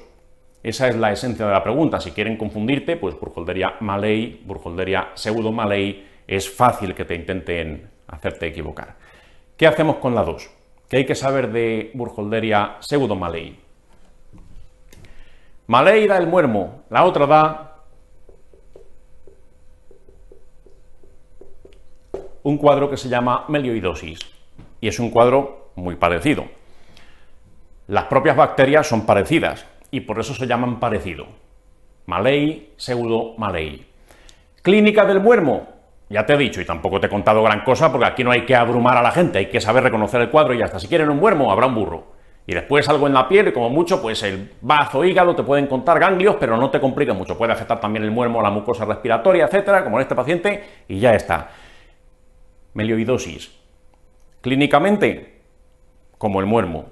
Esa es la esencia de la pregunta. Si quieren confundirte, pues Burholderia malay, Burholderia pseudo malay, es fácil que te intenten hacerte equivocar. ¿Qué hacemos con la 2? que hay que saber de Burkholderia Pseudo Malei da el muermo, la otra da un cuadro que se llama melioidosis y es un cuadro muy parecido. Las propias bacterias son parecidas y por eso se llaman parecido. Malei, pseudo Clínica del muermo, ya te he dicho, y tampoco te he contado gran cosa, porque aquí no hay que abrumar a la gente, hay que saber reconocer el cuadro y hasta si quieren un muermo, habrá un burro. Y después algo en la piel, y como mucho, pues el bazo, hígado, te pueden contar ganglios, pero no te complica mucho. Puede afectar también el muermo, la mucosa respiratoria, etcétera, como en este paciente, y ya está. Melioidosis. Clínicamente, como el muermo.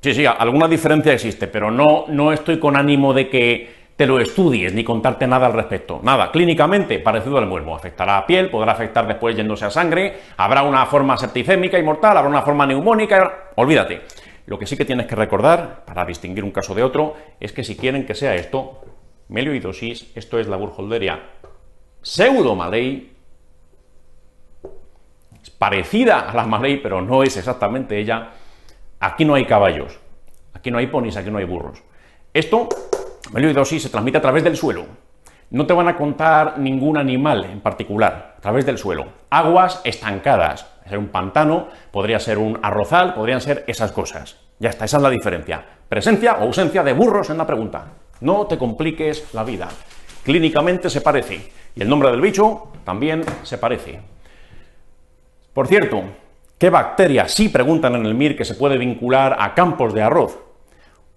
Sí, sí, alguna diferencia existe, pero no, no estoy con ánimo de que te lo estudies ni contarte nada al respecto. Nada, clínicamente parecido al muermo. Afectará a piel, podrá afectar después yéndose a sangre, habrá una forma septicémica y mortal, habrá una forma neumónica, olvídate. Lo que sí que tienes que recordar, para distinguir un caso de otro, es que si quieren que sea esto, melioidosis, esto es la burjolderia pseudomalei, es parecida a la malei, pero no es exactamente ella, aquí no hay caballos, aquí no hay ponis, aquí no hay burros. Esto sí se transmite a través del suelo. No te van a contar ningún animal en particular, a través del suelo. Aguas estancadas, ser un pantano, podría ser un arrozal, podrían ser esas cosas. Ya está, esa es la diferencia. Presencia o ausencia de burros en la pregunta. No te compliques la vida. Clínicamente se parece. Y el nombre del bicho también se parece. Por cierto, ¿qué bacterias sí preguntan en el MIR que se puede vincular a campos de arroz?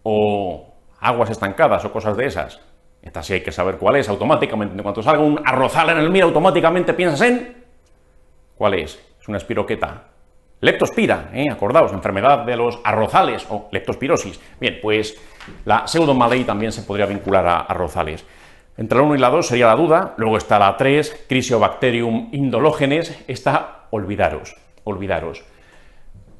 O aguas estancadas o cosas de esas. Esta sí hay que saber cuál es automáticamente. En cuanto salga un arrozal en el mira, automáticamente piensas en... ¿Cuál es? Es una espiroqueta. Leptospira, ¿eh? acordaos, enfermedad de los arrozales o leptospirosis. Bien, pues la pseudomalei también se podría vincular a arrozales. Entre la 1 y la 2 sería la duda, luego está la 3, Crisiobacterium indológenes, está olvidaros, olvidaros.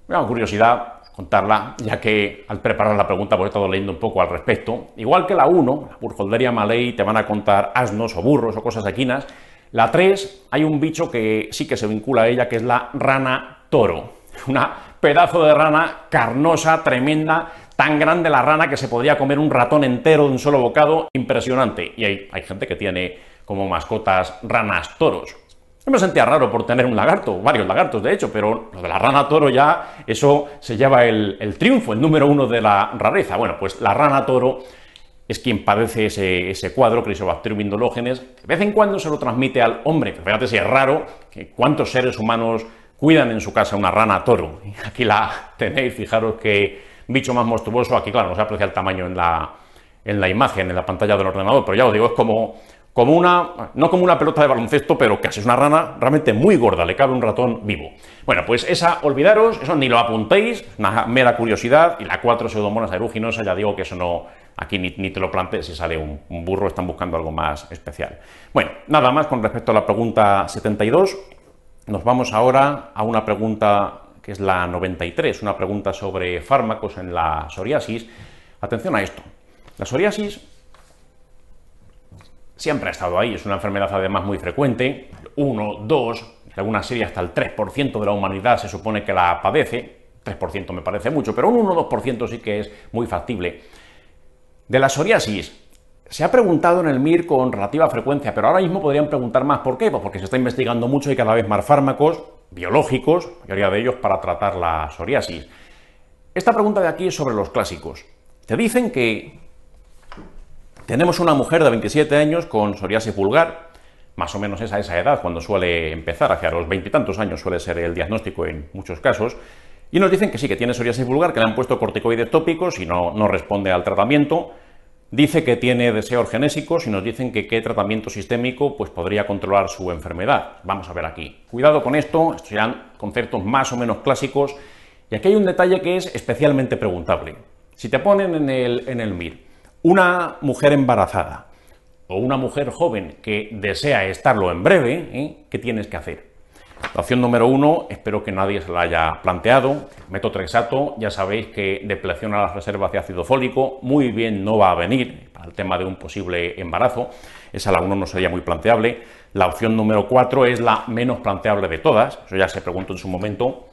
Una curiosidad, contarla, ya que al preparar la pregunta pues he estado leyendo un poco al respecto. Igual que la 1, la burjolderia malay te van a contar asnos o burros o cosas equinas. La 3, hay un bicho que sí que se vincula a ella, que es la rana toro. (laughs) Una pedazo de rana carnosa, tremenda, tan grande la rana que se podría comer un ratón entero de un solo bocado, impresionante. Y hay, hay gente que tiene como mascotas ranas toros. Yo me sentía raro por tener un lagarto, varios lagartos de hecho, pero lo de la rana toro ya, eso se lleva el, triunfo, el número uno de la rareza. Bueno, pues la rana toro es quien padece ese, cuadro, Crisobacterium indológenes, que de vez en cuando se lo transmite al hombre. fíjate si es raro que cuántos seres humanos cuidan en su casa una rana toro. (laughs) Aquí la tenéis, fijaros qué bicho más monstruoso. Aquí, claro, no se aprecia el tamaño en la imagen, en la pantalla del ordenador, pero ya os digo, es como como una, no como una pelota de baloncesto, pero casi es una rana realmente muy gorda, le cabe un ratón vivo. Bueno, pues esa, olvidaros, eso ni lo apuntéis, mera curiosidad, y la 4 pseudomonas aeruginosa, ya digo que eso no, aquí ni, te lo plantees si sale un, un, burro, están buscando algo más especial. Bueno, nada más con respecto a la pregunta 72, nos vamos ahora a una pregunta que es la 93, una pregunta sobre fármacos en la psoriasis. Atención a esto, la psoriasis siempre ha estado ahí, es una enfermedad además muy frecuente, 1, 2, en alguna serie hasta el 3% de la humanidad se supone que la padece, 3% me parece mucho, pero un 1 2% sí que es muy factible. De la psoriasis, se ha preguntado en el MIR con relativa frecuencia, pero ahora mismo podrían preguntar más. ¿Por qué? Pues porque se está investigando mucho y cada vez más fármacos biológicos, la mayoría de ellos para tratar la psoriasis. Esta pregunta de aquí es sobre los clásicos. Te dicen que tenemos una mujer de 27 años con psoriasis vulgar, más o menos es a esa edad cuando suele empezar, hacia los veintitantos años suele ser el diagnóstico en muchos casos, y nos dicen que sí, que tiene psoriasis vulgar, que le han puesto corticoides tópicos y no, no responde al tratamiento, dice que tiene deseos genésicos y nos dicen que qué tratamiento sistémico pues, podría controlar su enfermedad. Vamos a ver aquí. Cuidado con esto, estos serán conceptos más o menos clásicos, y aquí hay un detalle que es especialmente preguntable. Si te ponen en el, en el MIR, una mujer embarazada o una mujer joven que desea estarlo en breve, ¿eh? ¿qué tienes que hacer? La opción número uno, espero que nadie se la haya planteado, metotrexato, ya sabéis que depleción las reservas de ácido fólico, muy bien no va a venir para el tema de un posible embarazo, esa la uno no sería muy planteable. La opción número cuatro es la menos planteable de todas, eso ya se preguntó en su momento,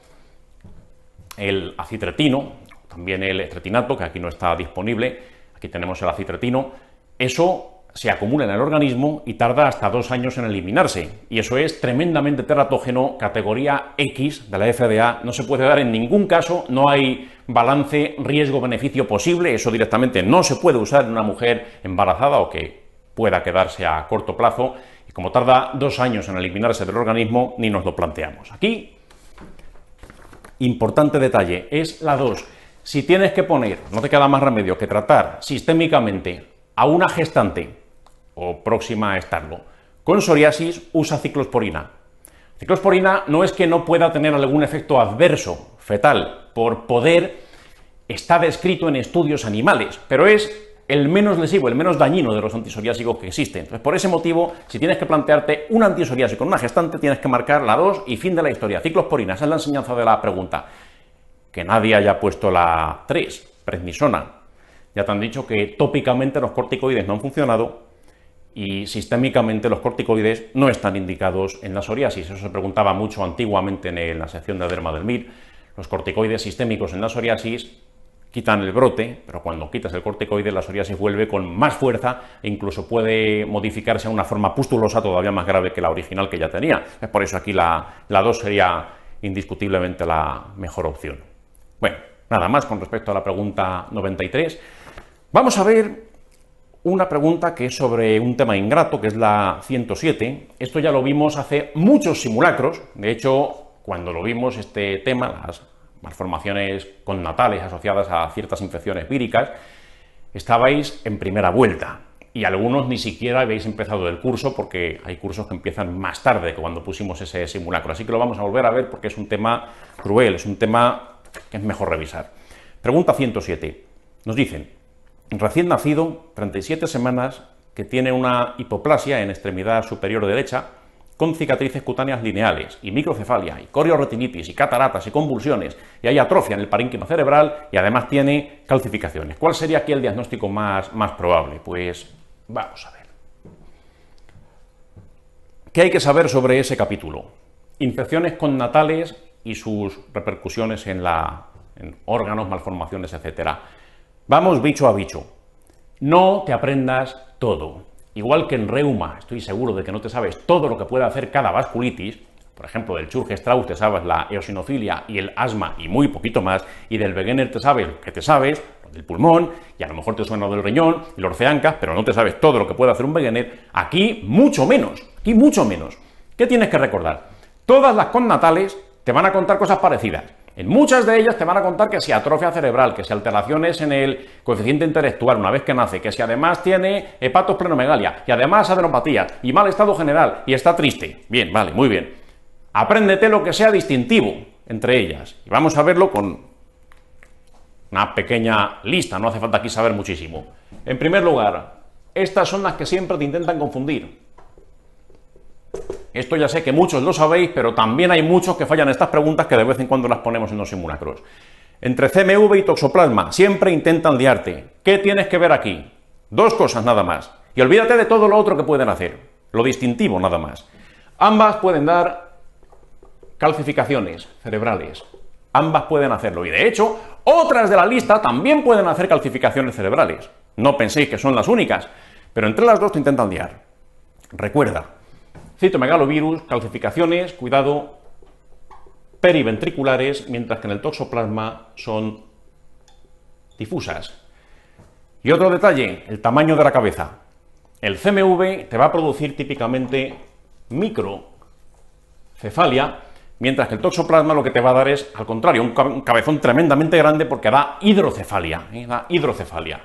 el acitretino, también el estretinato, que aquí no está disponible, Aquí tenemos el acitretino. Eso se acumula en el organismo y tarda hasta dos años en eliminarse. Y eso es tremendamente teratógeno, categoría X de la FDA. No se puede dar en ningún caso, no hay balance riesgo-beneficio posible. Eso directamente no se puede usar en una mujer embarazada o que pueda quedarse a corto plazo. Y como tarda dos años en eliminarse del organismo, ni nos lo planteamos. Aquí, importante detalle, es la 2 si tienes que poner, no te queda más remedio que tratar sistémicamente a una gestante o próxima a estarlo con psoriasis, usa ciclosporina. Ciclosporina no es que no pueda tener algún efecto adverso fetal por poder, está descrito en estudios animales, pero es el menos lesivo, el menos dañino de los antisoriásicos que existen. Entonces, por ese motivo, si tienes que plantearte un antisoriásico con una gestante, tienes que marcar la 2 y fin de la historia. Ciclosporina, esa es la enseñanza de la pregunta que nadie haya puesto la 3, prednisona. Ya te han dicho que tópicamente los corticoides no han funcionado y sistémicamente los corticoides no están indicados en la psoriasis. Eso se preguntaba mucho antiguamente en la sección de derma del MIR. Los corticoides sistémicos en la psoriasis quitan el brote, pero cuando quitas el corticoide la psoriasis vuelve con más fuerza e incluso puede modificarse a una forma pustulosa todavía más grave que la original que ya tenía. Es por eso aquí la, la 2 sería indiscutiblemente la mejor opción. Bueno, nada más con respecto a la pregunta 93. Vamos a ver una pregunta que es sobre un tema ingrato, que es la 107. Esto ya lo vimos hace muchos simulacros. De hecho, cuando lo vimos, este tema, las malformaciones natales asociadas a ciertas infecciones víricas, estabais en primera vuelta. Y algunos ni siquiera habéis empezado el curso porque hay cursos que empiezan más tarde que cuando pusimos ese simulacro. Así que lo vamos a volver a ver porque es un tema cruel, es un tema que es mejor revisar. Pregunta 107. Nos dicen, recién nacido, 37 semanas, que tiene una hipoplasia en extremidad superior derecha, con cicatrices cutáneas lineales, y microcefalia, y coriorretinitis y cataratas, y convulsiones, y hay atrofia en el parénquima cerebral, y además tiene calcificaciones. ¿Cuál sería aquí el diagnóstico más, más probable? Pues vamos a ver. ¿Qué hay que saber sobre ese capítulo? Infecciones con natales y sus repercusiones en, la, órganos, malformaciones, etc. Vamos bicho a bicho. No te aprendas todo. Igual que en reuma, estoy seguro de que no te sabes todo lo que puede hacer cada vasculitis, por ejemplo, del Churge Strauss te sabes la eosinofilia y el asma y muy poquito más, y del Wegener te sabes lo que te sabes, lo del pulmón, y a lo mejor te suena lo del riñón, el orceanca, pero no te sabes todo lo que puede hacer un Wegener. Aquí mucho menos, aquí mucho menos. ¿Qué tienes que recordar? Todas las connatales te van a contar cosas parecidas. En muchas de ellas te van a contar que si atrofia cerebral, que si alteraciones en el coeficiente intelectual una vez que nace, que si además tiene hepatos plenomegalia, y además adenopatía y mal estado general, y está triste. Bien, vale, muy bien. Apréndete lo que sea distintivo entre ellas. Y vamos a verlo con una pequeña lista, no hace falta aquí saber muchísimo. En primer lugar, estas son las que siempre te intentan confundir. Esto ya sé que muchos lo sabéis, pero también hay muchos que fallan estas preguntas que de vez en cuando las ponemos en los simulacros. Entre CMV y toxoplasma, siempre intentan liarte. ¿Qué tienes que ver aquí? Dos cosas nada más. Y olvídate de todo lo otro que pueden hacer, lo distintivo nada más. Ambas pueden dar calcificaciones cerebrales. Ambas pueden hacerlo. Y de hecho, otras de la lista también pueden hacer calcificaciones cerebrales. No penséis que son las únicas, pero entre las dos te intentan liar. Recuerda, citomegalovirus, calcificaciones, cuidado, periventriculares, mientras que en el toxoplasma son difusas. Y otro detalle, el tamaño de la cabeza. El CMV te va a producir típicamente microcefalia, mientras que el toxoplasma lo que te va a dar es, al contrario, un cabezón tremendamente grande porque ¿eh? da hidrocefalia, hidrocefalia.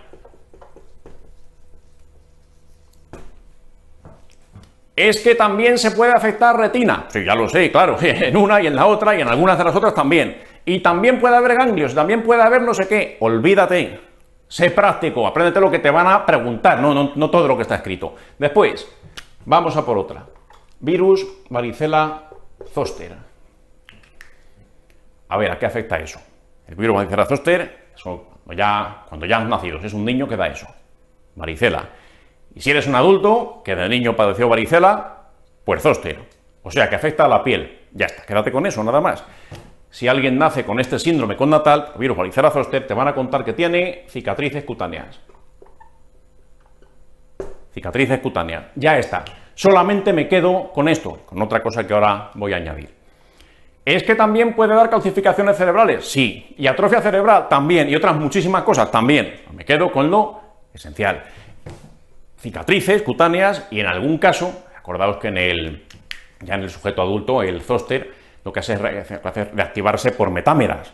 Es que también se puede afectar retina. Sí, ya lo sé, claro, (laughs) en una y en la otra y en algunas de las otras también. Y también puede haber ganglios, también puede haber no sé qué. Olvídate. Sé práctico, apréndete lo que te van a preguntar, no, no, todo lo que está escrito. Después, vamos a por otra. Virus varicela zoster. A ver, ¿a qué afecta eso? El virus varicela zoster, ya, cuando ya han nacido, es un niño que da eso. Varicela. Y si eres un adulto que de niño padeció varicela, pues zóster, O sea, que afecta a la piel. Ya está, quédate con eso, nada más. Si alguien nace con este síndrome con natal, virus varicela zoster, te van a contar que tiene cicatrices cutáneas. Cicatrices cutáneas. Ya está. Solamente me quedo con esto, con otra cosa que ahora voy a añadir. ¿Es que también puede dar calcificaciones cerebrales? Sí. ¿Y atrofia cerebral? También. ¿Y otras muchísimas cosas? También. Me quedo con lo esencial cicatrices cutáneas y en algún caso, acordaos que en el, ya en el sujeto adulto, el zóster lo que hace es reactivarse por metámeras.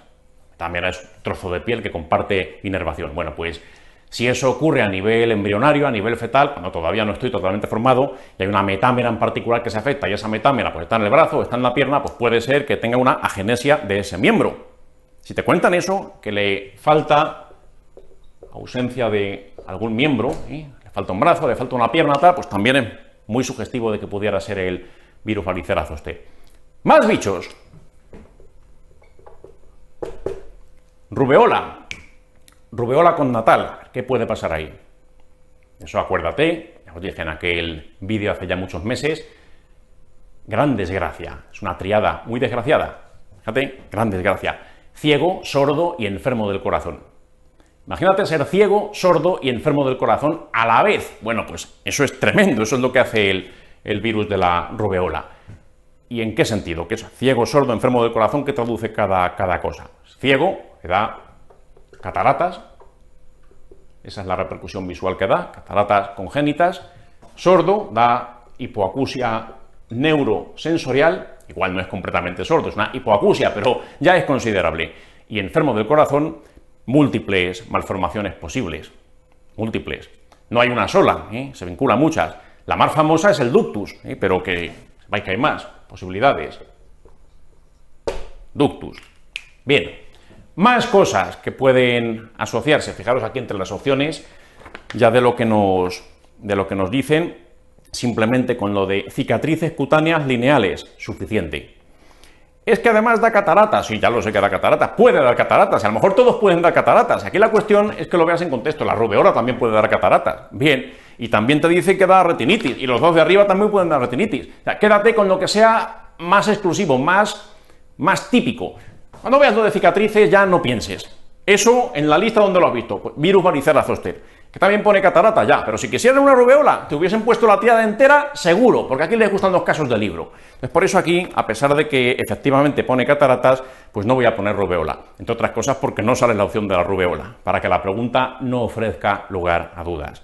Metámera es un trozo de piel que comparte inervación. Bueno, pues si eso ocurre a nivel embrionario, a nivel fetal, cuando todavía no estoy totalmente formado, y hay una metámera en particular que se afecta, y esa metámera pues, está en el brazo, está en la pierna, pues puede ser que tenga una agenesia de ese miembro. Si te cuentan eso, que le falta ausencia de algún miembro, ¿eh? falta un brazo, le falta una pierna, tal, pues también es muy sugestivo de que pudiera ser el virus este. Más bichos. Rubeola. Rubeola con natal. ¿Qué puede pasar ahí? Eso acuérdate, ya os dije en aquel vídeo hace ya muchos meses. Gran desgracia. Es una triada muy desgraciada. Fíjate, gran desgracia. Ciego, sordo y enfermo del corazón. Imagínate ser ciego, sordo y enfermo del corazón a la vez. Bueno, pues eso es tremendo, eso es lo que hace el, virus de la rubeola. ¿Y en qué sentido? ¿Qué es ciego, sordo, enfermo del corazón? ¿Qué traduce cada, cada cosa? Ciego, que da cataratas, esa es la repercusión visual que da, cataratas congénitas. Sordo, da hipoacusia neurosensorial, igual no es completamente sordo, es una hipoacusia, pero ya es considerable. Y enfermo del corazón múltiples malformaciones posibles. Múltiples. No hay una sola, ¿eh? se vinculan muchas. La más famosa es el ductus, ¿eh? pero que vais que hay más posibilidades. Ductus. Bien, más cosas que pueden asociarse. Fijaros aquí entre las opciones, ya de lo que nos, de lo que nos dicen, simplemente con lo de cicatrices cutáneas lineales, suficiente. Es que además da cataratas. Y ya lo sé que da cataratas. Puede dar cataratas. A lo mejor todos pueden dar cataratas. Aquí la cuestión es que lo veas en contexto. La rubeora también puede dar cataratas. Bien. Y también te dice que da retinitis. Y los dos de arriba también pueden dar retinitis. O sea, quédate con lo que sea más exclusivo, más, más típico. Cuando veas lo de cicatrices, ya no pienses. Eso en la lista donde lo has visto. Pues, virus varicela zoster que también pone cataratas, ya, pero si quisieran una rubeola, te hubiesen puesto la tirada entera seguro, porque aquí les gustan los casos del libro. Entonces, por eso aquí, a pesar de que efectivamente pone cataratas, pues no voy a poner rubeola, entre otras cosas porque no sale la opción de la rubeola, para que la pregunta no ofrezca lugar a dudas.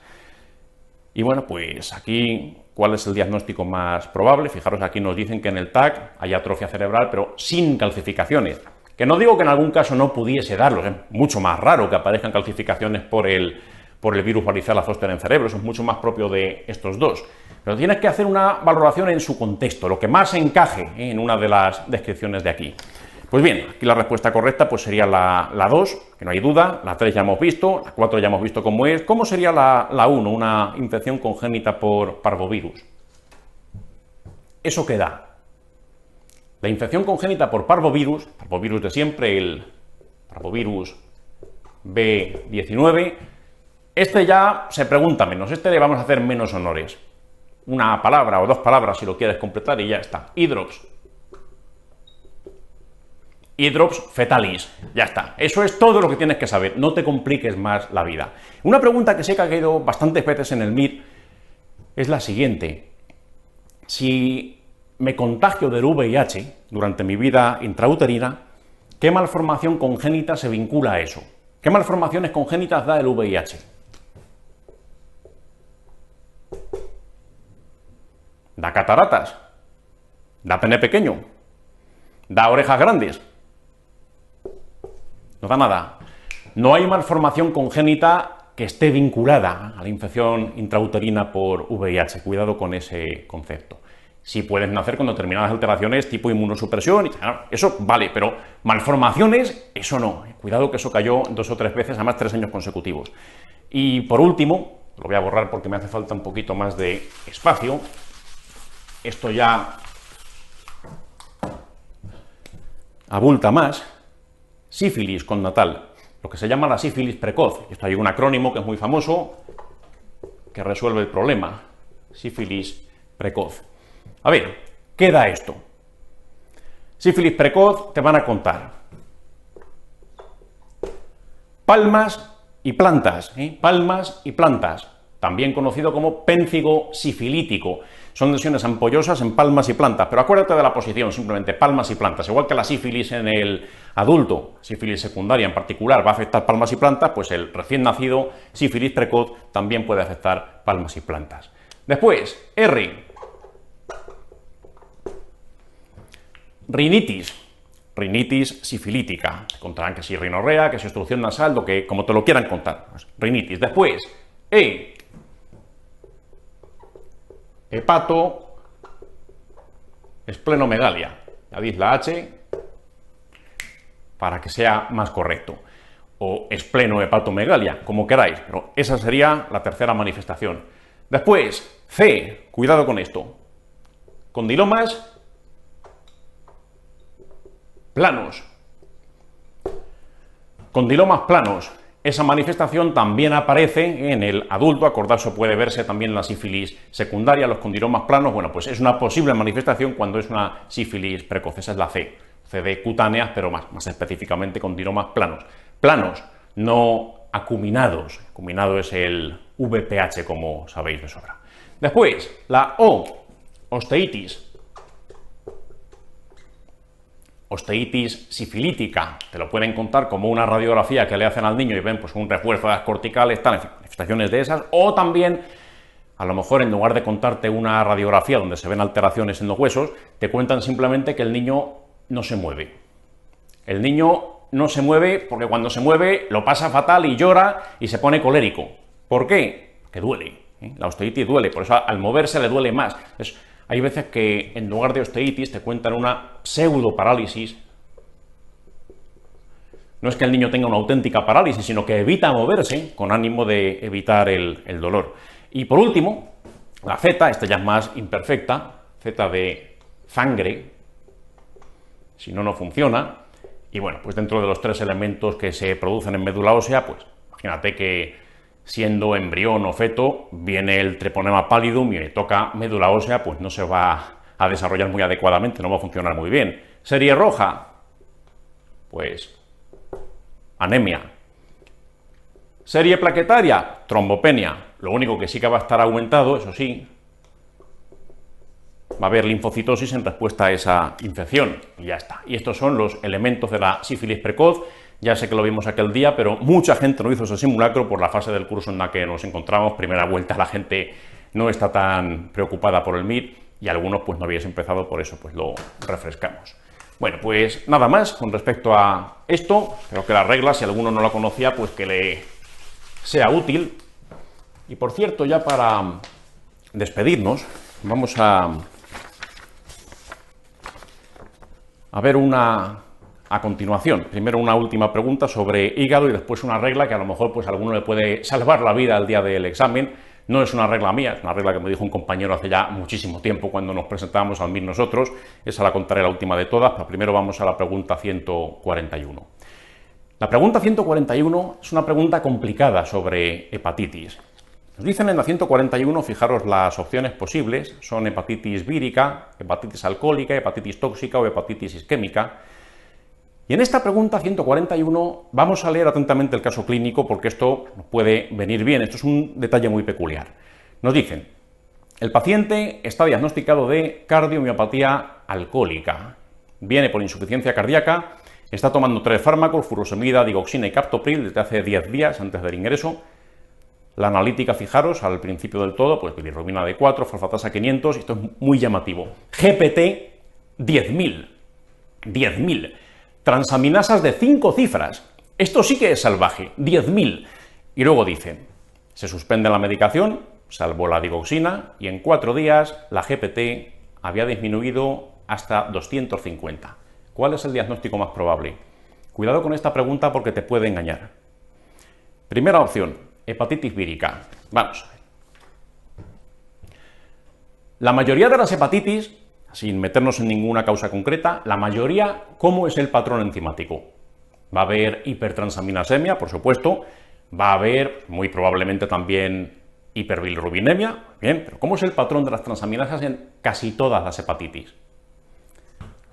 Y bueno, pues aquí, ¿cuál es el diagnóstico más probable? Fijaros, aquí nos dicen que en el TAC hay atrofia cerebral, pero sin calcificaciones. Que no digo que en algún caso no pudiese darlo, es mucho más raro que aparezcan calcificaciones por el por el virus varicela zóster en cerebro, eso es mucho más propio de estos dos. Pero tienes que hacer una valoración en su contexto, lo que más encaje en una de las descripciones de aquí. Pues bien, aquí la respuesta correcta pues sería la, 2, que no hay duda, la 3 ya hemos visto, la 4 ya hemos visto cómo es. ¿Cómo sería la, la 1, una infección congénita por parvovirus? ¿Eso queda, La infección congénita por parvovirus, parvovirus de siempre, el parvovirus B19, este ya se pregunta menos, este le vamos a hacer menos honores. Una palabra o dos palabras si lo quieres completar y ya está. Hidrox. Hidrox fetalis. Ya está. Eso es todo lo que tienes que saber. No te compliques más la vida. Una pregunta que se que ha caído bastantes veces en el MIR es la siguiente. Si me contagio del VIH durante mi vida intrauterina, ¿qué malformación congénita se vincula a eso? ¿Qué malformaciones congénitas da el VIH? Da cataratas. Da pene pequeño. Da orejas grandes. No da nada. No hay malformación congénita que esté vinculada a la infección intrauterina por VIH. Cuidado con ese concepto. Si puedes nacer con determinadas alteraciones tipo inmunosupresión, eso vale, pero malformaciones, eso no. Cuidado que eso cayó dos o tres veces, además tres años consecutivos. Y por último, lo voy a borrar porque me hace falta un poquito más de espacio, esto ya abulta más, sífilis con natal, lo que se llama la sífilis precoz. Esto hay un acrónimo que es muy famoso que resuelve el problema, sífilis precoz. A ver, ¿qué da esto? Sífilis precoz te van a contar palmas y plantas, ¿eh? palmas y plantas también conocido como pénfigo sifilítico. Son lesiones ampollosas en palmas y plantas, pero acuérdate de la posición, simplemente palmas y plantas. Igual que la sífilis en el adulto, sífilis secundaria en particular, va a afectar palmas y plantas, pues el recién nacido, sífilis precoz, también puede afectar palmas y plantas. Después, R. Rinitis rinitis sifilítica. Te contarán que si rinorrea, que si obstrucción nasal, lo que, como te lo quieran contar. Pues, rinitis. Después, E hepato, esplenomegalia. Añadís la H para que sea más correcto. O esplenohepatomegalia, como queráis, pero esa sería la tercera manifestación. Después, C, cuidado con esto. Condilomas planos. Condilomas planos. Esa manifestación también aparece en el adulto, acordarse puede verse también la sífilis secundaria, los condiromas planos, bueno, pues es una posible manifestación cuando es una sífilis precoz, esa es la C, C de cutáneas, pero más, más específicamente condiromas planos. Planos, no acuminados, acuminado es el VPH como sabéis de sobra. Después, la O, osteitis, osteitis sifilítica. Te lo pueden contar como una radiografía que le hacen al niño y ven pues un refuerzo de las corticales, tal, en manifestaciones de esas. O también, a lo mejor en lugar de contarte una radiografía donde se ven alteraciones en los huesos, te cuentan simplemente que el niño no se mueve. El niño no se mueve porque cuando se mueve lo pasa fatal y llora y se pone colérico. ¿Por qué? Que duele. ¿eh? La osteitis duele, por eso al moverse le duele más. Hay veces que en lugar de osteitis te cuentan una pseudo parálisis. No es que el niño tenga una auténtica parálisis, sino que evita moverse con ánimo de evitar el, el dolor. Y por último, la Z, esta ya es más imperfecta, Z de sangre, si no, no funciona. Y bueno, pues dentro de los tres elementos que se producen en médula ósea, pues imagínate que siendo embrión o feto, viene el treponema pálido, y toca médula ósea, pues no se va a desarrollar muy adecuadamente, no va a funcionar muy bien. Serie roja, pues anemia. Serie plaquetaria, trombopenia. Lo único que sí que va a estar aumentado, eso sí, va a haber linfocitosis en respuesta a esa infección. Y ya está. Y estos son los elementos de la sífilis precoz ya sé que lo vimos aquel día, pero mucha gente no hizo ese simulacro por la fase del curso en la que nos encontramos. Primera vuelta, la gente no está tan preocupada por el MIT y algunos pues no habíais empezado, por eso pues lo refrescamos. Bueno, pues nada más con respecto a esto. Creo que la regla, si alguno no la conocía, pues que le sea útil. Y por cierto, ya para despedirnos, vamos a, a ver una a continuación. Primero una última pregunta sobre hígado y después una regla que a lo mejor pues a alguno le puede salvar la vida al día del examen. No es una regla mía, es una regla que me dijo un compañero hace ya muchísimo tiempo cuando nos presentábamos al MIR nosotros. Esa la contaré la última de todas, pero primero vamos a la pregunta 141. La pregunta 141 es una pregunta complicada sobre hepatitis. Nos dicen en la 141, fijaros las opciones posibles, son hepatitis vírica, hepatitis alcohólica, hepatitis tóxica o hepatitis isquémica. Y en esta pregunta 141 vamos a leer atentamente el caso clínico porque esto puede venir bien, esto es un detalle muy peculiar. Nos dicen, el paciente está diagnosticado de cardiomiopatía alcohólica, viene por insuficiencia cardíaca, está tomando tres fármacos, furosemida, digoxina y captopril desde hace 10 días antes del ingreso. La analítica, fijaros, al principio del todo, pues bilirrubina de 4, falfatasa 500, esto es muy llamativo. GPT 10.000. 10.000 transaminasas de cinco cifras. Esto sí que es salvaje, 10.000. Y luego dicen, se suspende la medicación, salvo la digoxina, y en cuatro días la GPT había disminuido hasta 250. ¿Cuál es el diagnóstico más probable? Cuidado con esta pregunta porque te puede engañar. Primera opción, hepatitis vírica. Vamos La mayoría de las hepatitis sin meternos en ninguna causa concreta, la mayoría, cómo es el patrón enzimático. Va a haber hipertransaminasemia, por supuesto, va a haber muy probablemente también hiperbilirrubinemia, bien, pero ¿cómo es el patrón de las transaminasas en casi todas las hepatitis?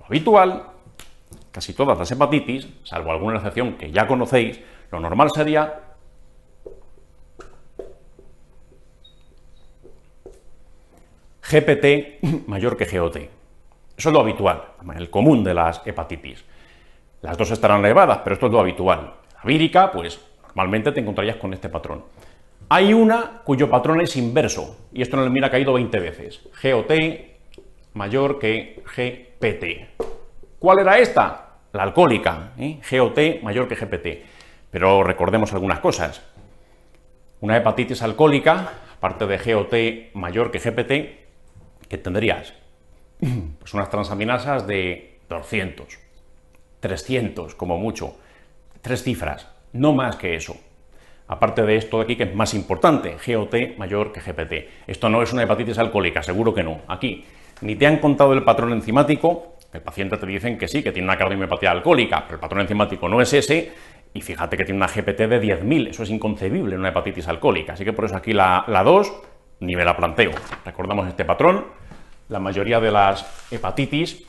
Lo habitual, casi todas las hepatitis, salvo alguna excepción que ya conocéis, lo normal sería GPT mayor que GOT. Eso es lo habitual, el común de las hepatitis. Las dos estarán elevadas, pero esto es lo habitual. La vírica, pues normalmente te encontrarías con este patrón. Hay una cuyo patrón es inverso, y esto en el mira ha caído 20 veces. GOT mayor que GPT. ¿Cuál era esta? La alcohólica, ¿eh? GOT mayor que GPT. Pero recordemos algunas cosas. Una hepatitis alcohólica, aparte de GOT mayor que GPT, tendrías (clears throat) pues unas transaminasas de 200, 300 como mucho, tres cifras, no más que eso. Aparte de esto de aquí que es más importante, GOT mayor que GPT. Esto no es una hepatitis alcohólica, seguro que no. Aquí ni te han contado el patrón enzimático, el paciente te dicen que sí, que tiene una cardiomiopatía alcohólica, pero el patrón enzimático no es ese, y fíjate que tiene una GPT de 10.000, eso es inconcebible en una hepatitis alcohólica. Así que por eso aquí la, la 2 ni me la planteo. Recordamos este patrón, la mayoría de las hepatitis,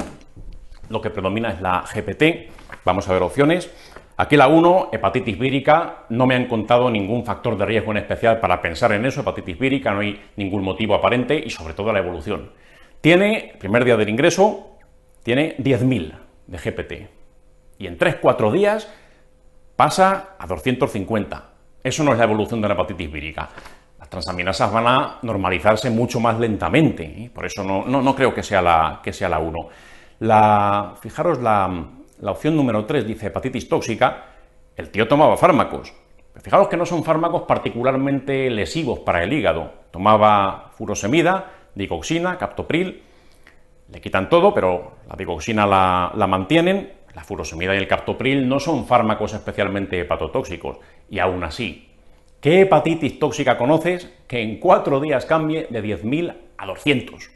lo que predomina es la GPT. Vamos a ver opciones. Aquí la 1, hepatitis vírica, no me han contado ningún factor de riesgo en especial para pensar en eso, hepatitis vírica, no hay ningún motivo aparente y sobre todo la evolución. Tiene, primer día del ingreso, tiene 10.000 de GPT y en 3-4 días pasa a 250. Eso no es la evolución de la hepatitis vírica las transaminasas van a normalizarse mucho más lentamente. ¿eh? Por eso no, creo que sea la, que sea la 1. La, fijaros, la, opción número 3 dice hepatitis tóxica. El tío tomaba fármacos. Fijaros que no son fármacos particularmente lesivos para el hígado. Tomaba furosemida, digoxina, captopril. Le quitan todo, pero la digoxina la, la mantienen. La furosemida y el captopril no son fármacos especialmente hepatotóxicos. Y aún así, ¿Qué hepatitis tóxica conoces que en cuatro días cambie de 10.000 a 200?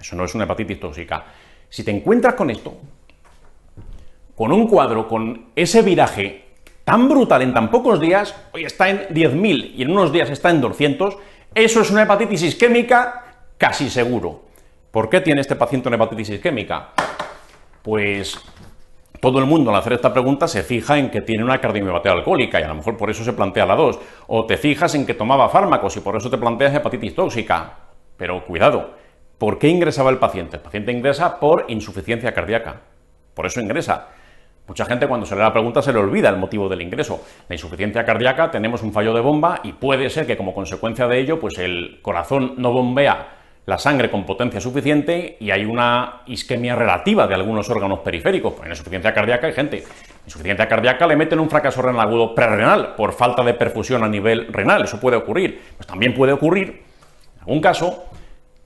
Eso no es una hepatitis tóxica. Si te encuentras con esto, con un cuadro, con ese viraje tan brutal en tan pocos días, hoy está en 10.000 y en unos días está en 200, eso es una hepatitis isquémica casi seguro. ¿Por qué tiene este paciente una hepatitis isquémica? Pues todo el mundo al hacer esta pregunta se fija en que tiene una cardiomiopatía alcohólica y a lo mejor por eso se plantea la 2. O te fijas en que tomaba fármacos y por eso te planteas hepatitis tóxica. Pero cuidado, ¿por qué ingresaba el paciente? El paciente ingresa por insuficiencia cardíaca. Por eso ingresa. Mucha gente cuando se le da la pregunta se le olvida el motivo del ingreso. La insuficiencia cardíaca, tenemos un fallo de bomba y puede ser que como consecuencia de ello, pues el corazón no bombea la sangre con potencia suficiente y hay una isquemia relativa de algunos órganos periféricos. Pues en insuficiencia cardíaca hay gente. Insuficiencia cardíaca le meten un fracaso renal agudo prerrenal por falta de perfusión a nivel renal. Eso puede ocurrir. Pues también puede ocurrir, en algún caso,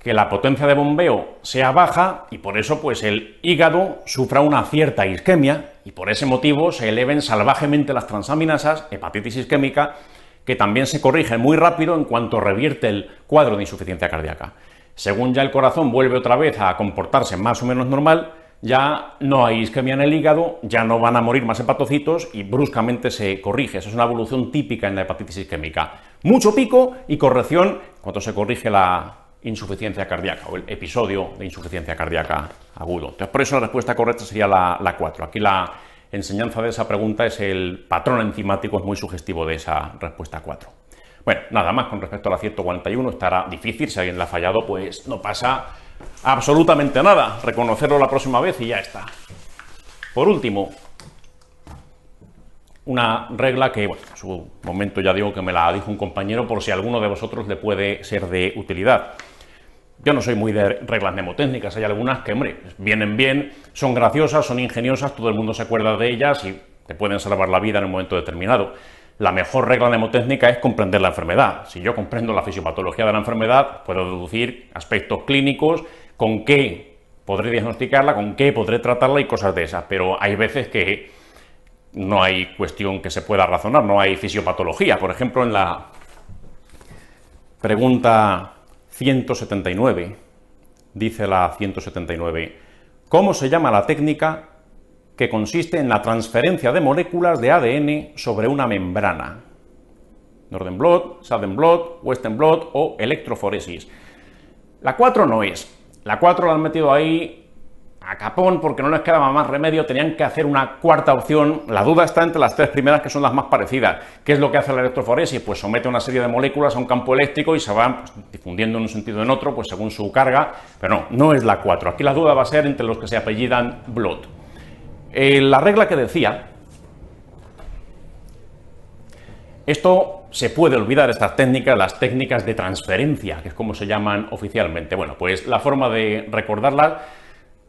que la potencia de bombeo sea baja y por eso pues el hígado sufra una cierta isquemia y por ese motivo se eleven salvajemente las transaminasas, hepatitis isquémica, que también se corrige muy rápido en cuanto revierte el cuadro de insuficiencia cardíaca. Según ya el corazón vuelve otra vez a comportarse más o menos normal, ya no hay isquemia en el hígado, ya no van a morir más hepatocitos y bruscamente se corrige. Esa es una evolución típica en la hepatitis isquémica. Mucho pico y corrección cuando se corrige la insuficiencia cardíaca o el episodio de insuficiencia cardíaca agudo. Entonces, por eso la respuesta correcta sería la, la 4. Aquí la enseñanza de esa pregunta es el patrón enzimático, es muy sugestivo de esa respuesta 4. Bueno, nada más con respecto a la 141, estará difícil, si alguien la ha fallado, pues no pasa absolutamente nada. Reconocerlo la próxima vez y ya está. Por último, una regla que, bueno, en su momento ya digo que me la dijo un compañero por si alguno de vosotros le puede ser de utilidad. Yo no soy muy de reglas mnemotécnicas, hay algunas que, hombre, vienen bien, son graciosas, son ingeniosas, todo el mundo se acuerda de ellas y te pueden salvar la vida en un momento determinado la mejor regla mnemotécnica es comprender la enfermedad. Si yo comprendo la fisiopatología de la enfermedad, puedo deducir aspectos clínicos, con qué podré diagnosticarla, con qué podré tratarla y cosas de esas. Pero hay veces que no hay cuestión que se pueda razonar, no hay fisiopatología. Por ejemplo, en la pregunta 179, dice la 179, ¿cómo se llama la técnica que consiste en la transferencia de moléculas de ADN sobre una membrana. Northern Blot, Southern Blot, Western Blot o electroforesis. La 4 no es. La 4 la han metido ahí a capón porque no les quedaba más remedio, tenían que hacer una cuarta opción. La duda está entre las tres primeras que son las más parecidas. ¿Qué es lo que hace la electroforesis? Pues somete una serie de moléculas a un campo eléctrico y se van pues, difundiendo en un sentido o en otro, pues según su carga. Pero no, no es la 4. Aquí la duda va a ser entre los que se apellidan Blot. Eh, la regla que decía, esto se puede olvidar, estas técnicas, las técnicas de transferencia, que es como se llaman oficialmente. Bueno, pues la forma de recordarla,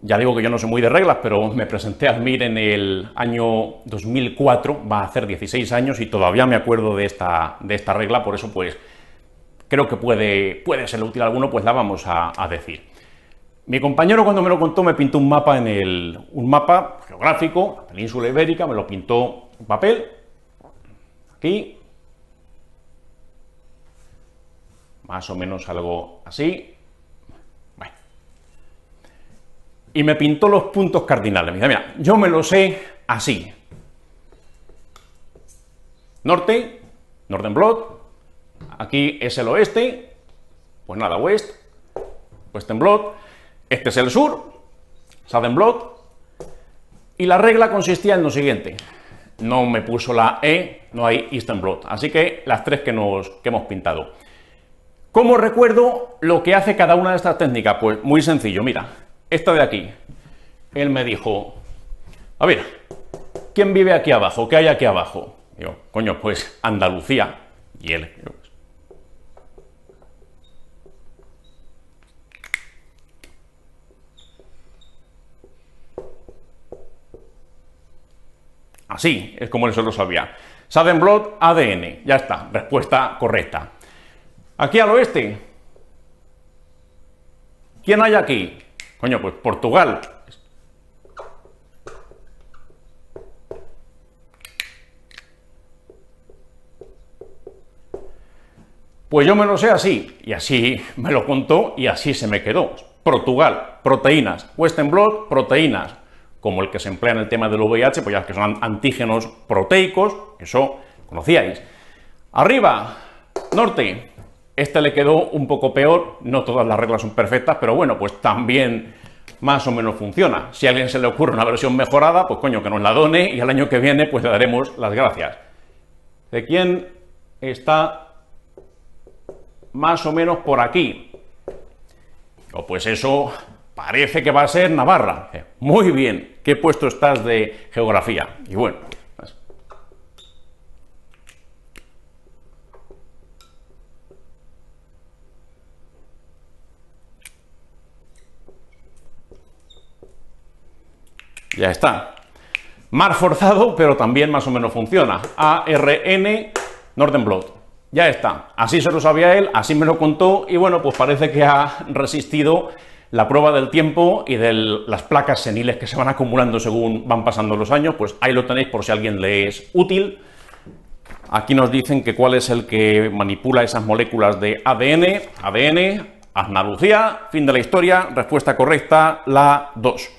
ya digo que yo no soy muy de reglas, pero me presenté a en el año 2004, va a hacer 16 años y todavía me acuerdo de esta, de esta regla, por eso pues creo que puede, puede ser útil alguno, pues la vamos a decir. Mi compañero cuando me lo contó me pintó un mapa en el un mapa geográfico, la península ibérica, me lo pintó en papel. Aquí. Más o menos algo así. Bueno. Y me pintó los puntos cardinales. Mira, mira, yo me lo sé así. Norte, en Blot. Aquí es el oeste. Pues nada, West. en Blot. Este es el sur, Southern Blood, y la regla consistía en lo siguiente. No me puso la E, no hay Eastern Así que las tres que, hemos pintado. ¿Cómo recuerdo lo que hace cada una de estas técnicas? Pues muy sencillo, mira, esta de aquí. Él me dijo, a ver, ¿quién vive aquí abajo? ¿Qué hay aquí abajo? Yo, coño, pues Andalucía. Y él, Así es como se lo sabía. Sadenblot ADN. Ya está, respuesta correcta. Aquí al oeste. ¿Quién hay aquí? Coño, pues Portugal. Pues yo me lo sé así, y así me lo contó y así se me quedó. Portugal, proteínas. Western Blood, proteínas como el que se emplea en el tema del VIH, pues ya que son antígenos proteicos, eso conocíais. Arriba, norte. Este le quedó un poco peor, no todas las reglas son perfectas, pero bueno, pues también más o menos funciona. Si a alguien se le ocurre una versión mejorada, pues coño, que nos la done y al año que viene pues le daremos las gracias. ¿De quién está más o menos por aquí? O pues eso parece que va a ser Navarra. Eh, muy bien, ¿qué puesto estás de geografía? Y bueno, pues. Ya está. Mar forzado, pero también más o menos funciona. ARN Northern Ya está. Así se lo sabía él, así me lo contó y bueno, pues parece que ha resistido la prueba del tiempo y de las placas seniles que se van acumulando según van pasando los años, pues ahí lo tenéis por si a alguien le es útil. Aquí nos dicen que cuál es el que manipula esas moléculas de ADN, ADN, aznaducía, fin de la historia, respuesta correcta, la 2.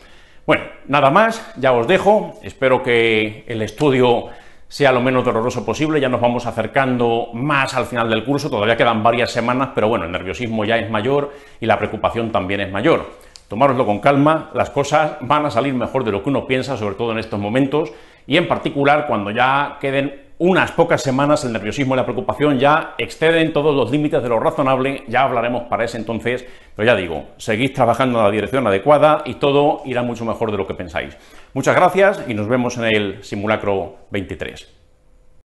Bueno, nada más, ya os dejo, espero que el estudio sea lo menos doloroso posible. Ya nos vamos acercando más al final del curso, todavía quedan varias semanas, pero bueno, el nerviosismo ya es mayor y la preocupación también es mayor. Tomároslo con calma, las cosas van a salir mejor de lo que uno piensa, sobre todo en estos momentos, y en particular cuando ya queden unas pocas semanas el nerviosismo y la preocupación ya exceden todos los límites de lo razonable, ya hablaremos para ese entonces, pero ya digo, seguís trabajando en la dirección adecuada y todo irá mucho mejor de lo que pensáis. Muchas gracias y nos vemos en el simulacro 23.